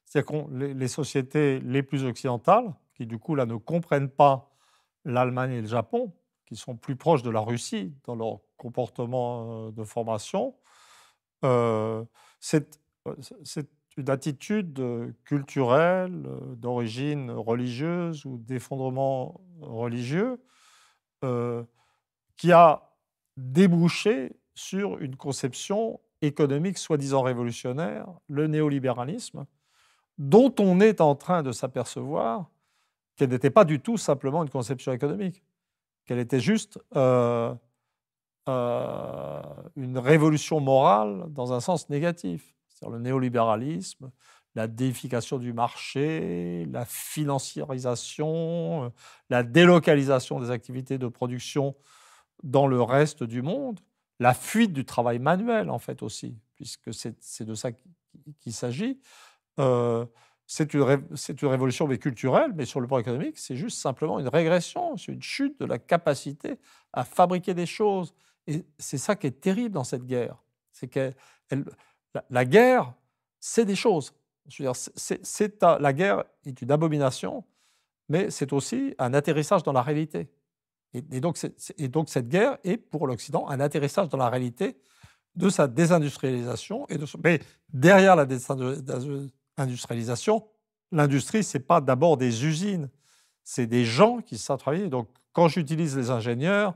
C'est-à-dire que les, sociétés les plus occidentales qui du coup là ne comprennent pas l'Allemagne et le Japon, qui sont plus proches de la Russie dans leur comportement euh, de formation, euh, c'est une attitude euh, culturelle, d'origine religieuse ou d'effondrement religieux, qui a débouché sur une conception économique soi-disant révolutionnaire, le néolibéralisme, dont on est en train de s'apercevoir qu'elle n'était pas du tout simplement une conception économique, qu'elle était juste euh, euh, une révolution morale dans un sens négatif, c'est-à-dire le néolibéralisme, la déification du marché, la financiarisation, euh, la délocalisation des activités de production dans le reste du monde, la fuite du travail manuel en fait aussi, puisque c'est de ça qu'il s'agit c'est une, c'est une, révolution mais culturelle, mais sur le plan économique, c'est juste simplement une régression, c'est une chute de la capacité à fabriquer des choses. Et c'est ça qui est terrible dans cette guerre. C'est que la, guerre, c'est des choses. Je veux dire, la guerre est une abomination, mais c'est aussi un atterrissage dans la réalité. Et, donc, et donc cette guerre est pour l'Occident un atterrissage dans la réalité de sa désindustrialisation. Et de, mais derrière la désindustrialisation, industrialisation, l'industrie, ce n'est pas d'abord des usines, c'est des gens qui savent travailler. Donc, quand j'utilise les ingénieurs,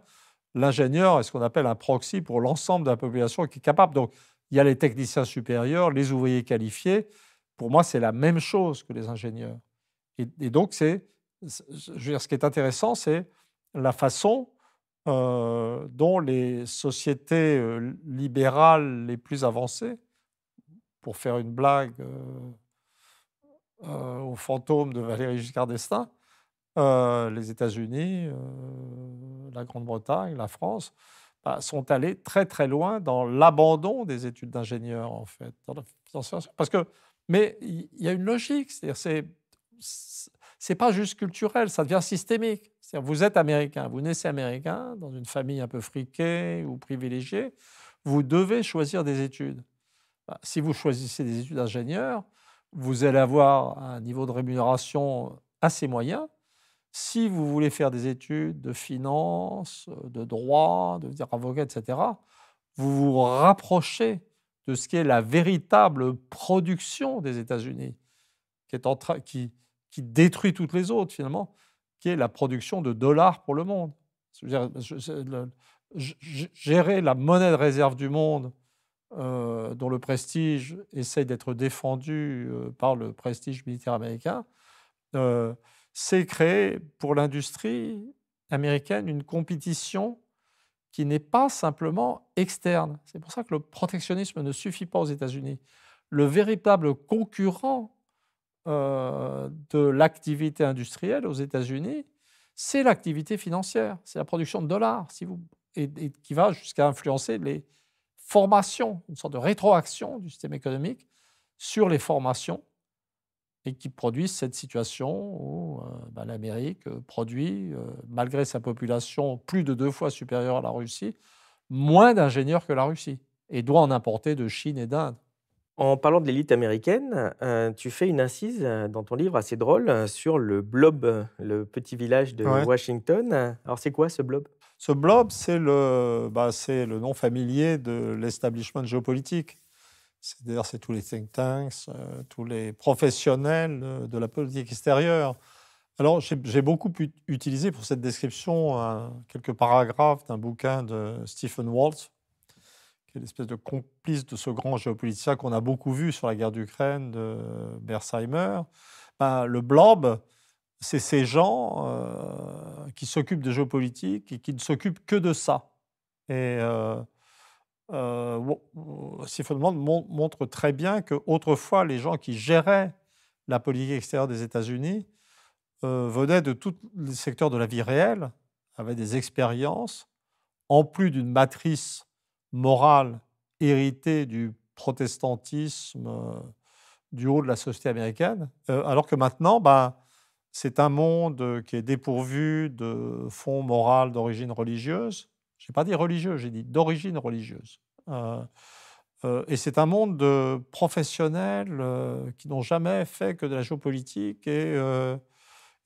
l'ingénieur est ce qu'on appelle un proxy pour l'ensemble de la population qui est capable. Donc, il y a les techniciens supérieurs, les ouvriers qualifiés. Pour moi, c'est la même chose que les ingénieurs. Et, donc, c'est, je veux dire, ce qui est intéressant, c'est la façon euh, dont les sociétés euh, libérales les plus avancées, pour faire une blague. Euh, euh, au fantôme de Valéry Giscard d'Estaing, euh, les États-Unis, euh, la Grande-Bretagne, la France, bah, sont allés très très loin dans l'abandon des études d'ingénieur, en fait. parce que, mais il y a une logique, c'est-à-dire c'est pas juste culturel, ça devient systémique. vous êtes américain, vous naissez américain, dans une famille un peu friquée ou privilégiée, vous devez choisir des études. Bah, si vous choisissez des études d'ingénieur, vous allez avoir un niveau de rémunération assez moyen. Si vous voulez faire des études de finance, de droit, devenir avocat, etc., vous vous rapprochez de ce qu'est la véritable production des États-Unis, qui, qui détruit toutes les autres finalement, qui est la production de dollars pour le monde. Gérer la monnaie de réserve du monde euh, dont le prestige essaye d'être défendu euh, par le prestige militaire américain, euh, c'est créer pour l'industrie américaine une compétition qui n'est pas simplement externe. C'est pour ça que le protectionnisme ne suffit pas aux États-Unis. Le véritable concurrent de l'activité industrielle aux États-Unis, c'est l'activité financière, c'est la production de dollars, si vous, et qui va jusqu'à influencer les, formation, une sorte de rétroaction du système économique sur les formations et qui produisent cette situation où euh, ben, l'Amérique euh, produit, euh, malgré sa population plus de deux fois supérieure à la Russie, moins d'ingénieurs que la Russie et doit en importer de Chine et d'Inde. En parlant de l'élite américaine, tu fais une incise dans ton livre assez drôle sur le blob, le petit village de Washington. Alors c'est quoi ce blob ce blob, c'est le, bah, c'est le nom familier de l'establishment géopolitique. C'est-à-dire, c'est tous les think tanks, euh, tous les professionnels euh, de, la politique extérieure. Alors, j'ai beaucoup utilisé pour cette description quelques paragraphes d'un bouquin de Stephen Waltz, qui est l'espèce de complice de ce grand géopoliticien qu'on a beaucoup vu sur la guerre d'Ukraine de Bersheimer. Ben, le blob, c'est ces gens euh, qui s'occupent de géopolitique et qui ne s'occupent que de ça. Et euh, euh, euh montre très bien qu'autrefois, les gens qui géraient la politique extérieure des États-Unis euh, venaient de tous les secteurs de la vie réelle, avaient des expériences, en plus d'une matrice morale héritée du protestantisme du haut de la société américaine, alors que maintenant, bah, c'est un monde qui est dépourvu de fonds moral d'origine religieuse. Je n'ai pas dit religieux, j'ai dit d'origine religieuse. Hein. et c'est un monde de professionnels qui n'ont jamais fait que de la géopolitique et,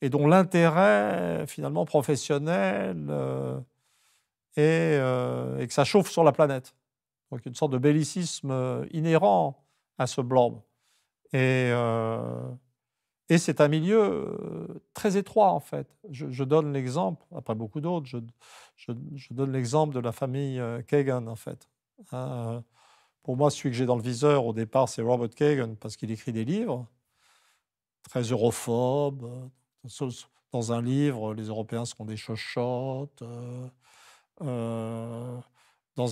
et dont l'intérêt finalement professionnel est, et que ça chauffe sur la planète. Donc une sorte de bellicisme inhérent à ce blob. Et et c'est un milieu euh, très étroit, en fait. Je, donne l'exemple, après beaucoup d'autres, je, donne l'exemple de la famille euh, Kagan, en fait. Euh, pour moi, celui que j'ai dans le viseur, au départ, c'est Robert Kagan, parce qu'il écrit des livres très europhobes. Dans un livre, les Européens sont des chochottes. dans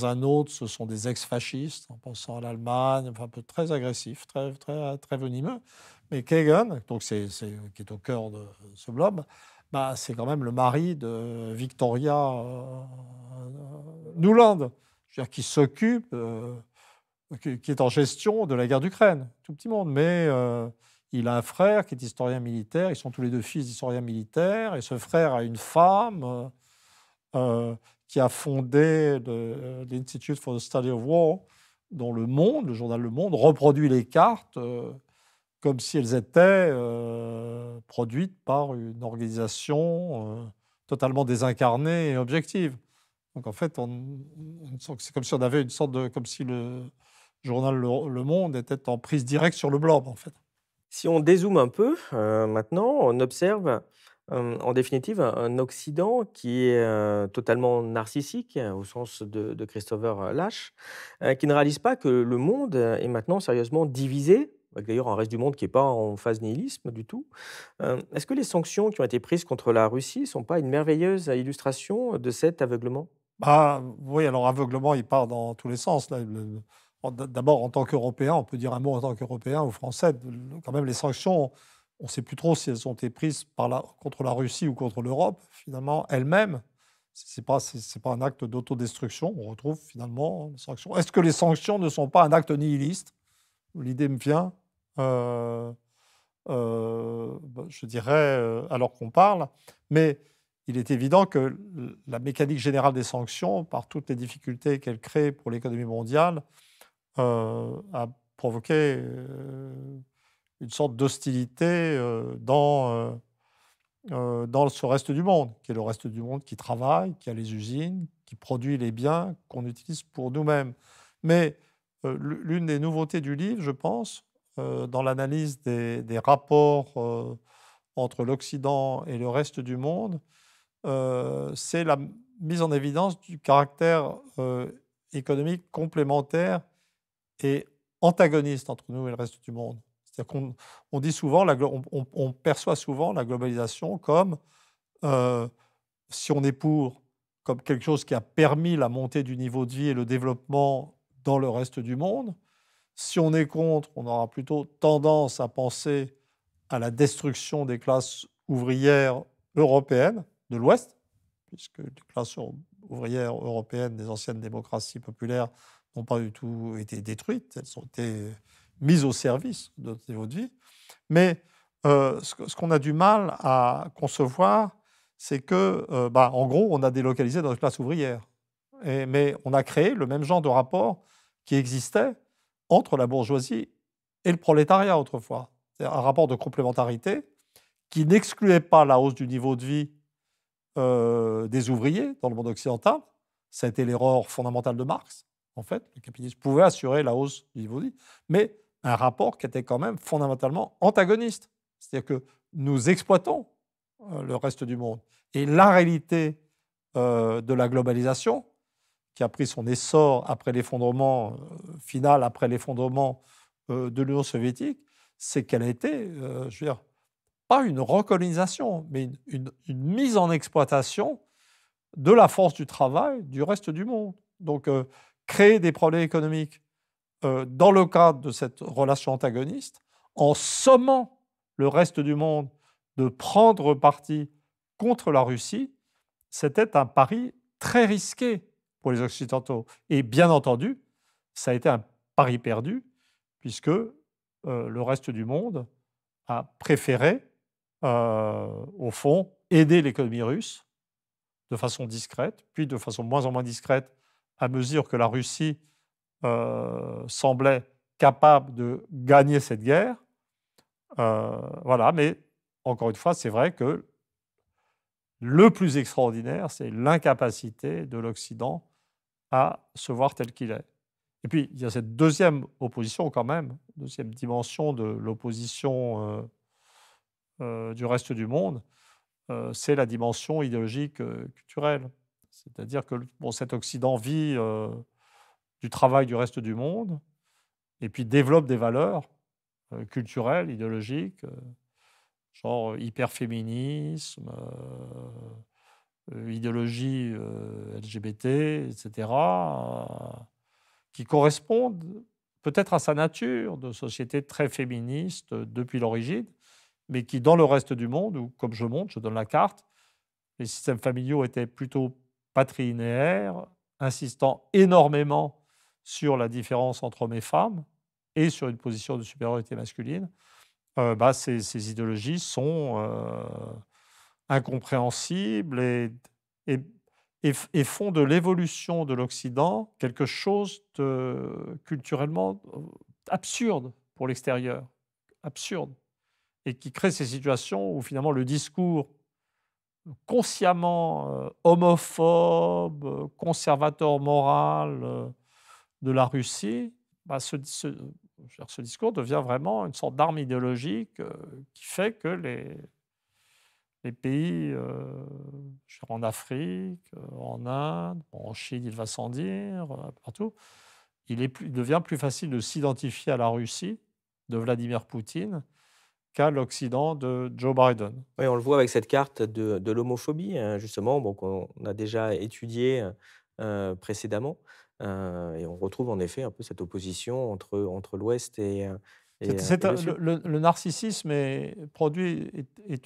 un autre, ce sont des ex-fascistes, en pensant à l'Allemagne, enfin, un peu très agressif, très, très, très venimeux. Mais Kagan, donc c'est, qui est au cœur de ce blob, bah, c'est quand même le mari de Victoria euh, Nuland, qui s'occupe, euh, qui, est en gestion de la guerre d'Ukraine. Tout petit monde. Mais euh, il a un frère qui est historien militaire. Ils sont tous les deux fils d'historiens militaires. Et ce frère a une femme euh, qui a fondé l'Institute for the Study of War, dont Le Monde, le journal Le Monde, reproduit les cartes comme si elles étaient euh, produites par une organisation euh, totalement désincarnée et objective. Donc en fait, c'est comme si on avait une sorte de, comme si le journal Le, Monde était en prise directe sur le blob en fait. Si on dézoome un peu euh, maintenant, on observe en définitive un Occident qui est totalement narcissique au sens de, de Christopher Lash, qui ne réalise pas que le monde est maintenant sérieusement divisé avec bah, d'ailleurs un reste du monde qui n'est pas en phase nihilisme du tout. Est-ce que les sanctions qui ont été prises contre la Russie ne sont pas une merveilleuse euh, illustration de cet aveuglement bah, Oui, alors aveuglement, il part dans tous les sens. D'abord, en tant qu'Européen, on peut dire un mot en tant qu'Européen ou Français. Quand même, les sanctions, on ne sait plus trop si elles ont été prises contre la Russie ou contre l'Europe, finalement, elles-mêmes. Ce n'est pas, pas, un acte d'autodestruction. On retrouve finalement les sanctions. Est-ce que les sanctions ne sont pas un acte nihiliste L'idée me vient euh, euh, bah, je dirais, euh, alors qu'on parle. Mais il est évident que la mécanique générale des sanctions, par toutes les difficultés qu'elle crée pour l'économie mondiale, a provoqué une sorte d'hostilité dans, dans ce reste du monde, qui est le reste du monde qui travaille, qui a les usines, qui produit les biens qu'on utilise pour nous-mêmes. Mais l'une des nouveautés du livre, je pense, euh, dans l'analyse des, rapports euh, entre l'Occident et le reste du monde, euh, c'est la mise en évidence du caractère économique complémentaire et antagoniste entre nous et le reste du monde. cest qu'on on dit souvent, on, perçoit souvent la globalisation comme, si on est pour, comme quelque chose qui a permis la montée du niveau de vie et le développement dans le reste du monde, si on est contre, on aura plutôt tendance à penser à la destruction des classes ouvrières européennes de l'Ouest, puisque les classes ouvrières européennes des anciennes démocraties populaires n'ont pas du tout été détruites, elles ont été mises au service de notre niveau de vie. Mais euh, ce qu'on a du mal à concevoir, c'est que, euh, bah, en gros, on a délocalisé notre classe ouvrière. mais on a créé le même genre de rapport qui existait entre la bourgeoisie et le prolétariat autrefois. C'est un rapport de complémentarité qui n'excluait pas la hausse du niveau de vie euh, des ouvriers dans le monde occidental. Ça a été l'erreur fondamentale de Marx, en fait. Le capitalisme pouvait assurer la hausse du niveau de vie, mais un rapport qui était quand même fondamentalement antagoniste. C'est-à-dire que nous exploitons euh, le reste du monde. Et la réalité euh, de la globalisation, qui a pris son essor après l'effondrement euh, final, après l'effondrement euh, de l'Union soviétique, c'est qu'elle a été, euh, je veux dire, pas une recolonisation, mais une, mise en exploitation de la force du travail du reste du monde. Donc, créer des problèmes économiques dans le cadre de cette relation antagoniste, en sommant le reste du monde de prendre parti contre la Russie, c'était un pari très risqué pour les Occidentaux. Et bien entendu, ça a été un pari perdu, puisque euh, le reste du monde a préféré, euh, au fond, aider l'économie russe de façon discrète, puis de façon moins en moins discrète, à mesure que la Russie euh, semblait capable de gagner cette guerre. voilà, mais encore une fois, c'est vrai que le plus extraordinaire, c'est l'incapacité de l'Occident à se voir tel qu'il est. Et puis, il y a cette deuxième opposition quand même, deuxième dimension de l'opposition euh, euh, du reste du monde, euh, c'est la dimension idéologique culturelle. C'est-à-dire que bon, cet Occident vit du travail du reste du monde et puis développe des valeurs culturelles, idéologiques, genre hyperféminisme, euh, idéologie euh, LGBT, etc., euh, qui correspondent peut-être à sa nature de société très féministe depuis l'origine, mais qui, dans le reste du monde, ou comme je montre, je donne la carte, les systèmes familiaux étaient plutôt patrilinéaires, insistant énormément sur la différence entre hommes et femmes et sur une position de supériorité masculine, bah, ces, idéologies sont, incompréhensibles et, et, et, font de l'évolution de l'Occident quelque chose de culturellement euh, absurde pour l'extérieur, absurde, et qui crée ces situations où finalement le discours consciemment euh, homophobe, conservateur moral euh, de la Russie, bah, ce, discours devient vraiment une sorte d'arme idéologique qui fait que les, les pays euh, en Afrique, euh, en Inde, en Chine, il va sans dire, euh, partout, il, est plus, devient plus facile de s'identifier à la Russie de Vladimir Poutine qu'à l'Occident de Joe Biden. Oui, on le voit avec cette carte de, de l'homophobie, hein, justement, qu'on a déjà étudiée euh, précédemment. et on retrouve en effet un peu cette opposition entre, entre l'Ouest et, euh, le, narcissisme est, produit,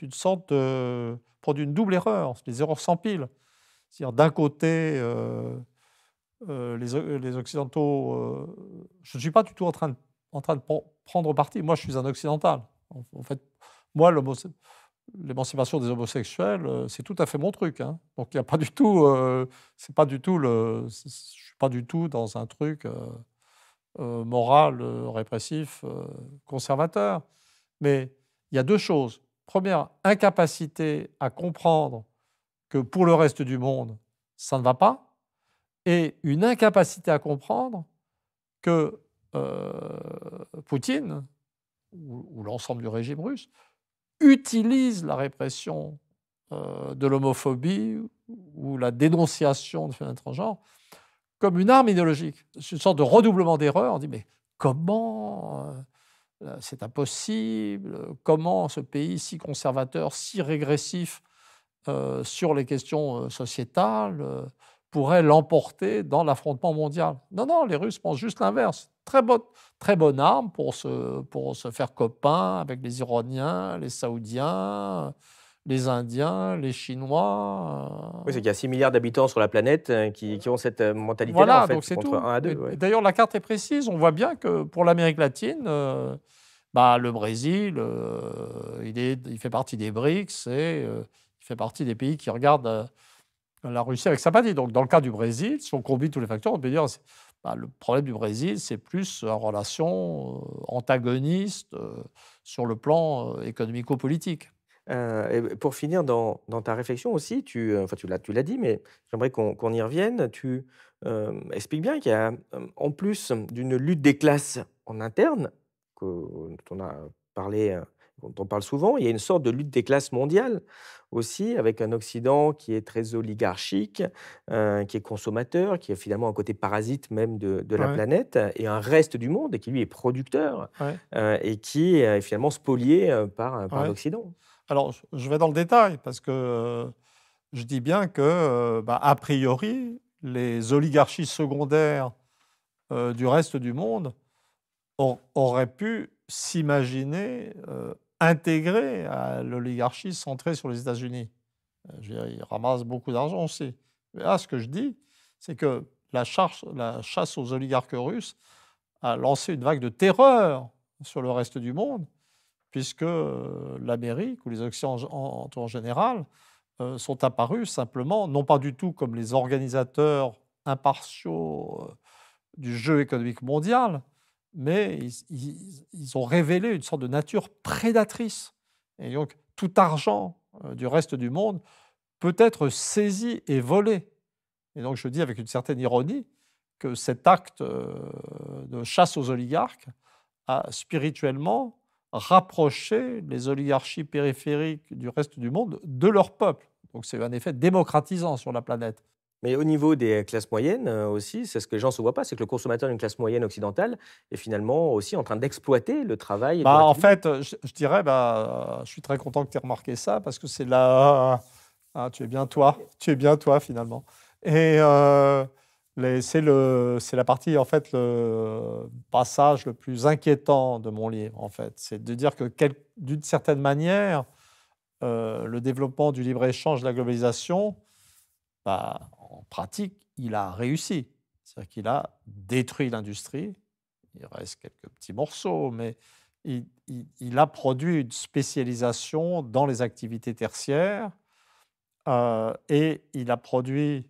une sorte de, double erreur, des erreurs sans pile. cest d'un côté, euh, euh, les, Occidentaux, je ne suis pas du tout en train de, en train de prendre parti. Moi, je suis un occidental. En, fait, moi, l'émancipation des homosexuels, c'est tout à fait mon truc. Hein. Donc, il n'y a pas du tout, c'est pas du tout le, je suis pas du tout dans un truc. Euh, moral euh, répressif euh, conservateur. Mais il y a deux choses. Première, incapacité à comprendre que pour le reste du monde, ça ne va pas, et une incapacité à comprendre que Poutine, ou, l'ensemble du régime russe, utilise la répression de l'homophobie ou la dénonciation de phénomènes transgenres comme une arme idéologique. C'est une sorte de redoublement d'erreur. On dit, mais comment euh, euh, c'est impossible Comment ce pays si conservateur, si régressif euh, sur les questions sociétales pourrait l'emporter dans l'affrontement mondial Non, non, les Russes pensent juste l'inverse. Très bonne, très bonne arme pour se, pour se faire copain avec les Iraniens, les Saoudiens, les Indiens, les Chinois. Oui, c'est euh qu'il y a 6 milliards d'habitants sur la planète euh, qui, ont cette euh, mentalité-là. Voilà, en fait, donc c'est tout. D'ailleurs, la carte est précise. On voit bien que pour l'Amérique latine, bah, le Brésil, il, fait partie des BRICS et il fait partie des pays qui regardent la Russie avec sympathie. Donc, dans le cas du Brésil, si on combine tous les facteurs, on peut dire bah, le problème du Brésil, c'est plus en relation antagoniste sur le plan économico-politique pour finir, dans, ta réflexion aussi, tu, l'as, dit, mais j'aimerais qu'on, y revienne. Tu expliques bien qu'il y a, en plus d'une lutte des classes en interne, que, dont on a parlé, parle souvent, il y a une sorte de lutte des classes mondiale aussi, avec un Occident qui est très oligarchique, qui est consommateur, qui est finalement un côté parasite même de, la planète, et un reste du monde qui lui est producteur et qui est finalement spolié par, l'Occident. Alors, je vais dans le détail parce que euh, je dis bien que, euh, bah, a priori, les oligarchies secondaires euh, du reste du monde auraient pu s'imaginer intégrer à l'oligarchie centrée sur les États-Unis. Ils ramassent beaucoup d'argent aussi. Mais ce que je dis, c'est que la chasse aux oligarques russes a lancé une vague de terreur sur le reste du monde puisque euh, l'Amérique ou les Occidentaux en, général euh, sont apparus simplement, non pas du tout comme les organisateurs impartiaux euh, du jeu économique mondial, mais ils, ont révélé une sorte de nature prédatrice. Et donc tout argent du reste du monde peut être saisi et volé. Et donc je dis avec une certaine ironie que cet acte de chasse aux oligarques a spirituellement rapprocher les oligarchies périphériques du reste du monde de leur peuple. Donc c'est un effet démocratisant sur la planète. Mais au niveau des classes moyennes euh, aussi, c'est ce que les gens ne se voient pas, c'est que le consommateur d'une classe moyenne occidentale est finalement aussi en train d'exploiter le travail. Bah, en fait, je, dirais, bah, je suis très content que tu aies remarqué ça, parce que c'est là... Hein, tu es bien toi, tu es bien toi finalement. Et euh, c'est la partie, en fait, le passage le plus inquiétant de mon livre, en fait. C'est de dire que, d'une certaine manière, euh, le développement du libre-échange, de la globalisation, bah, en pratique, il a réussi. C'est-à-dire qu'il a détruit l'industrie. Il reste quelques petits morceaux, mais il, a produit une spécialisation dans les activités tertiaires euh, et il a produit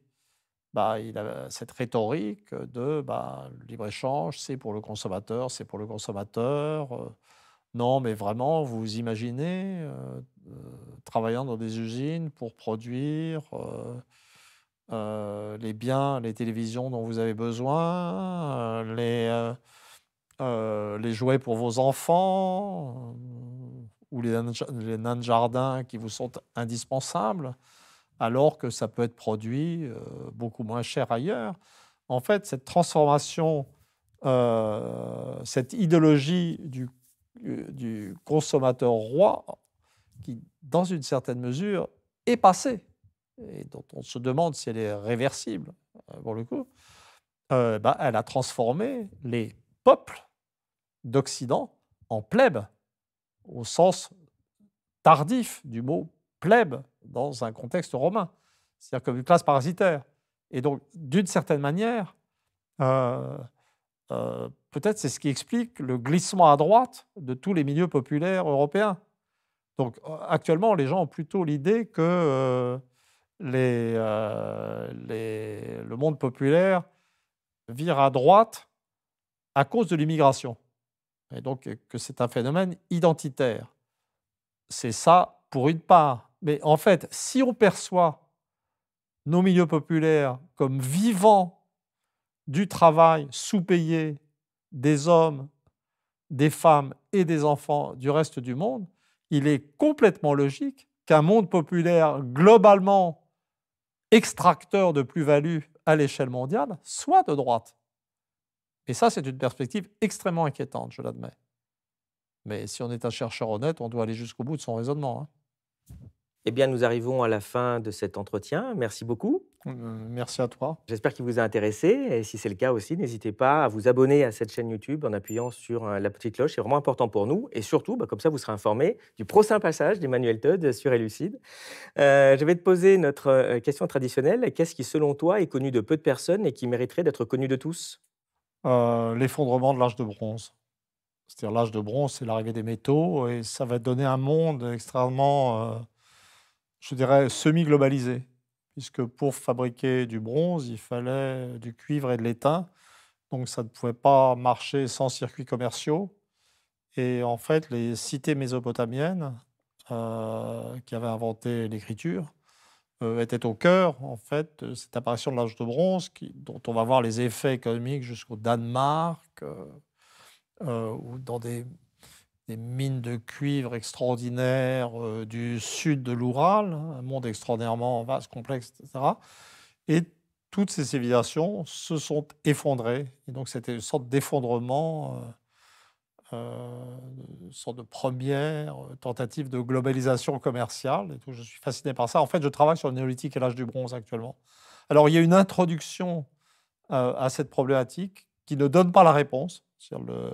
bah, il a cette rhétorique de bah, le libre-échange, c'est pour le consommateur, c'est pour le consommateur. Euh, non, mais vraiment, vous, imaginez travailler euh, euh, travaillant dans des usines pour produire les biens, les télévisions dont vous avez besoin, les, les jouets pour vos enfants ou les nains de jardin qui vous sont indispensables alors que ça peut être produit euh, beaucoup moins cher ailleurs. En fait, cette transformation, euh, cette idéologie du, consommateur roi, qui, dans une certaine mesure, est passée, et dont on se demande si elle est réversible, euh, pour le coup, bah, elle a transformé les peuples d'Occident en plèbes, au sens tardif du mot plèbe, dans un contexte romain, c'est-à-dire comme une classe parasitaire. Et donc, d'une certaine manière, euh, euh, peut-être c'est ce qui explique le glissement à droite de tous les milieux populaires européens. Donc, euh, actuellement, les gens ont plutôt l'idée que le monde populaire vire à droite à cause de l'immigration. Et donc que c'est un phénomène identitaire. C'est ça pour une part. Mais en fait, si on perçoit nos milieux populaires comme vivants du travail sous-payé des hommes, des femmes et des enfants du reste du monde, il est complètement logique qu'un monde populaire globalement extracteur de plus-value à l'échelle mondiale soit de droite. Et ça, c'est une perspective extrêmement inquiétante, je l'admets. Mais si on est un chercheur honnête, on doit aller jusqu'au bout de son raisonnement. Hein. Eh bien, nous arrivons à la fin de cet entretien. Merci beaucoup. Euh, merci à toi. J'espère qu'il vous a intéressé. Et si c'est le cas aussi, n'hésitez pas à vous abonner à cette chaîne YouTube en appuyant sur euh, la petite cloche. C'est vraiment important pour nous. Et surtout, bah, comme ça, vous serez informé du prochain passage d'Emmanuel Todd sur Elucide. Euh, je vais te poser notre question traditionnelle. Qu'est-ce qui, selon toi, est connu de peu de personnes et qui mériterait d'être connu de tous L'effondrement de l'âge de bronze. C'est-à-dire l'âge de bronze, c'est l'arrivée des métaux et ça va donner un monde extrêmement je dirais, semi-globalisé, puisque pour fabriquer du bronze, il fallait du cuivre et de l'étain, donc ça ne pouvait pas marcher sans circuits commerciaux. Et en fait, les cités mésopotamiennes euh, qui avaient inventé l'écriture euh, étaient au cœur, en fait, de cette apparition de l'âge de bronze, qui, dont on va voir les effets économiques jusqu'au Danemark euh, ou dans des des mines de cuivre extraordinaires euh, du sud de l'Oural, hein, un monde extraordinairement vaste, complexe, etc. Et toutes ces civilisations se sont effondrées. Et donc c'était une sorte d'effondrement, euh, euh, une sorte de première tentative de globalisation commerciale. Et Je suis fasciné par ça. En fait, je travaille sur le néolithique et l'âge du bronze actuellement. Alors il y a une introduction à cette problématique qui ne donne pas la réponse. Sur le,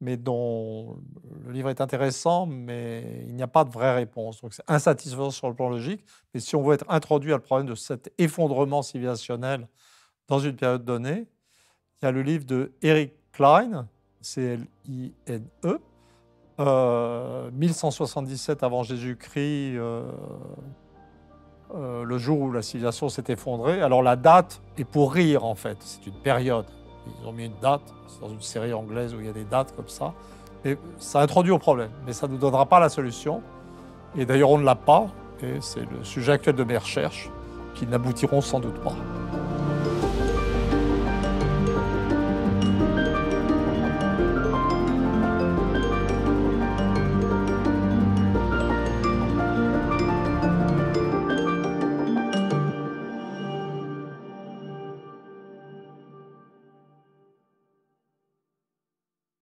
mais dont le livre est intéressant, mais il n'y a pas de vraie réponse. Donc c'est insatisfaisant sur le plan logique, mais si on veut être introduit à le problème de cet effondrement civilisationnel dans une période donnée, il y a le livre de Eric Klein, C-L-I-N-E, 1177 euh, avant Jésus-Christ, euh, euh, le jour où la civilisation s'est effondrée. Alors la date est pour rire en fait, c'est une période. Ils ont mis une date, c'est dans une série anglaise où il y a des dates comme ça. Et ça introduit au problème, mais ça ne nous donnera pas la solution. Et d'ailleurs, on ne l'a pas, et c'est le sujet actuel de mes recherches, qui n'aboutiront sans doute pas.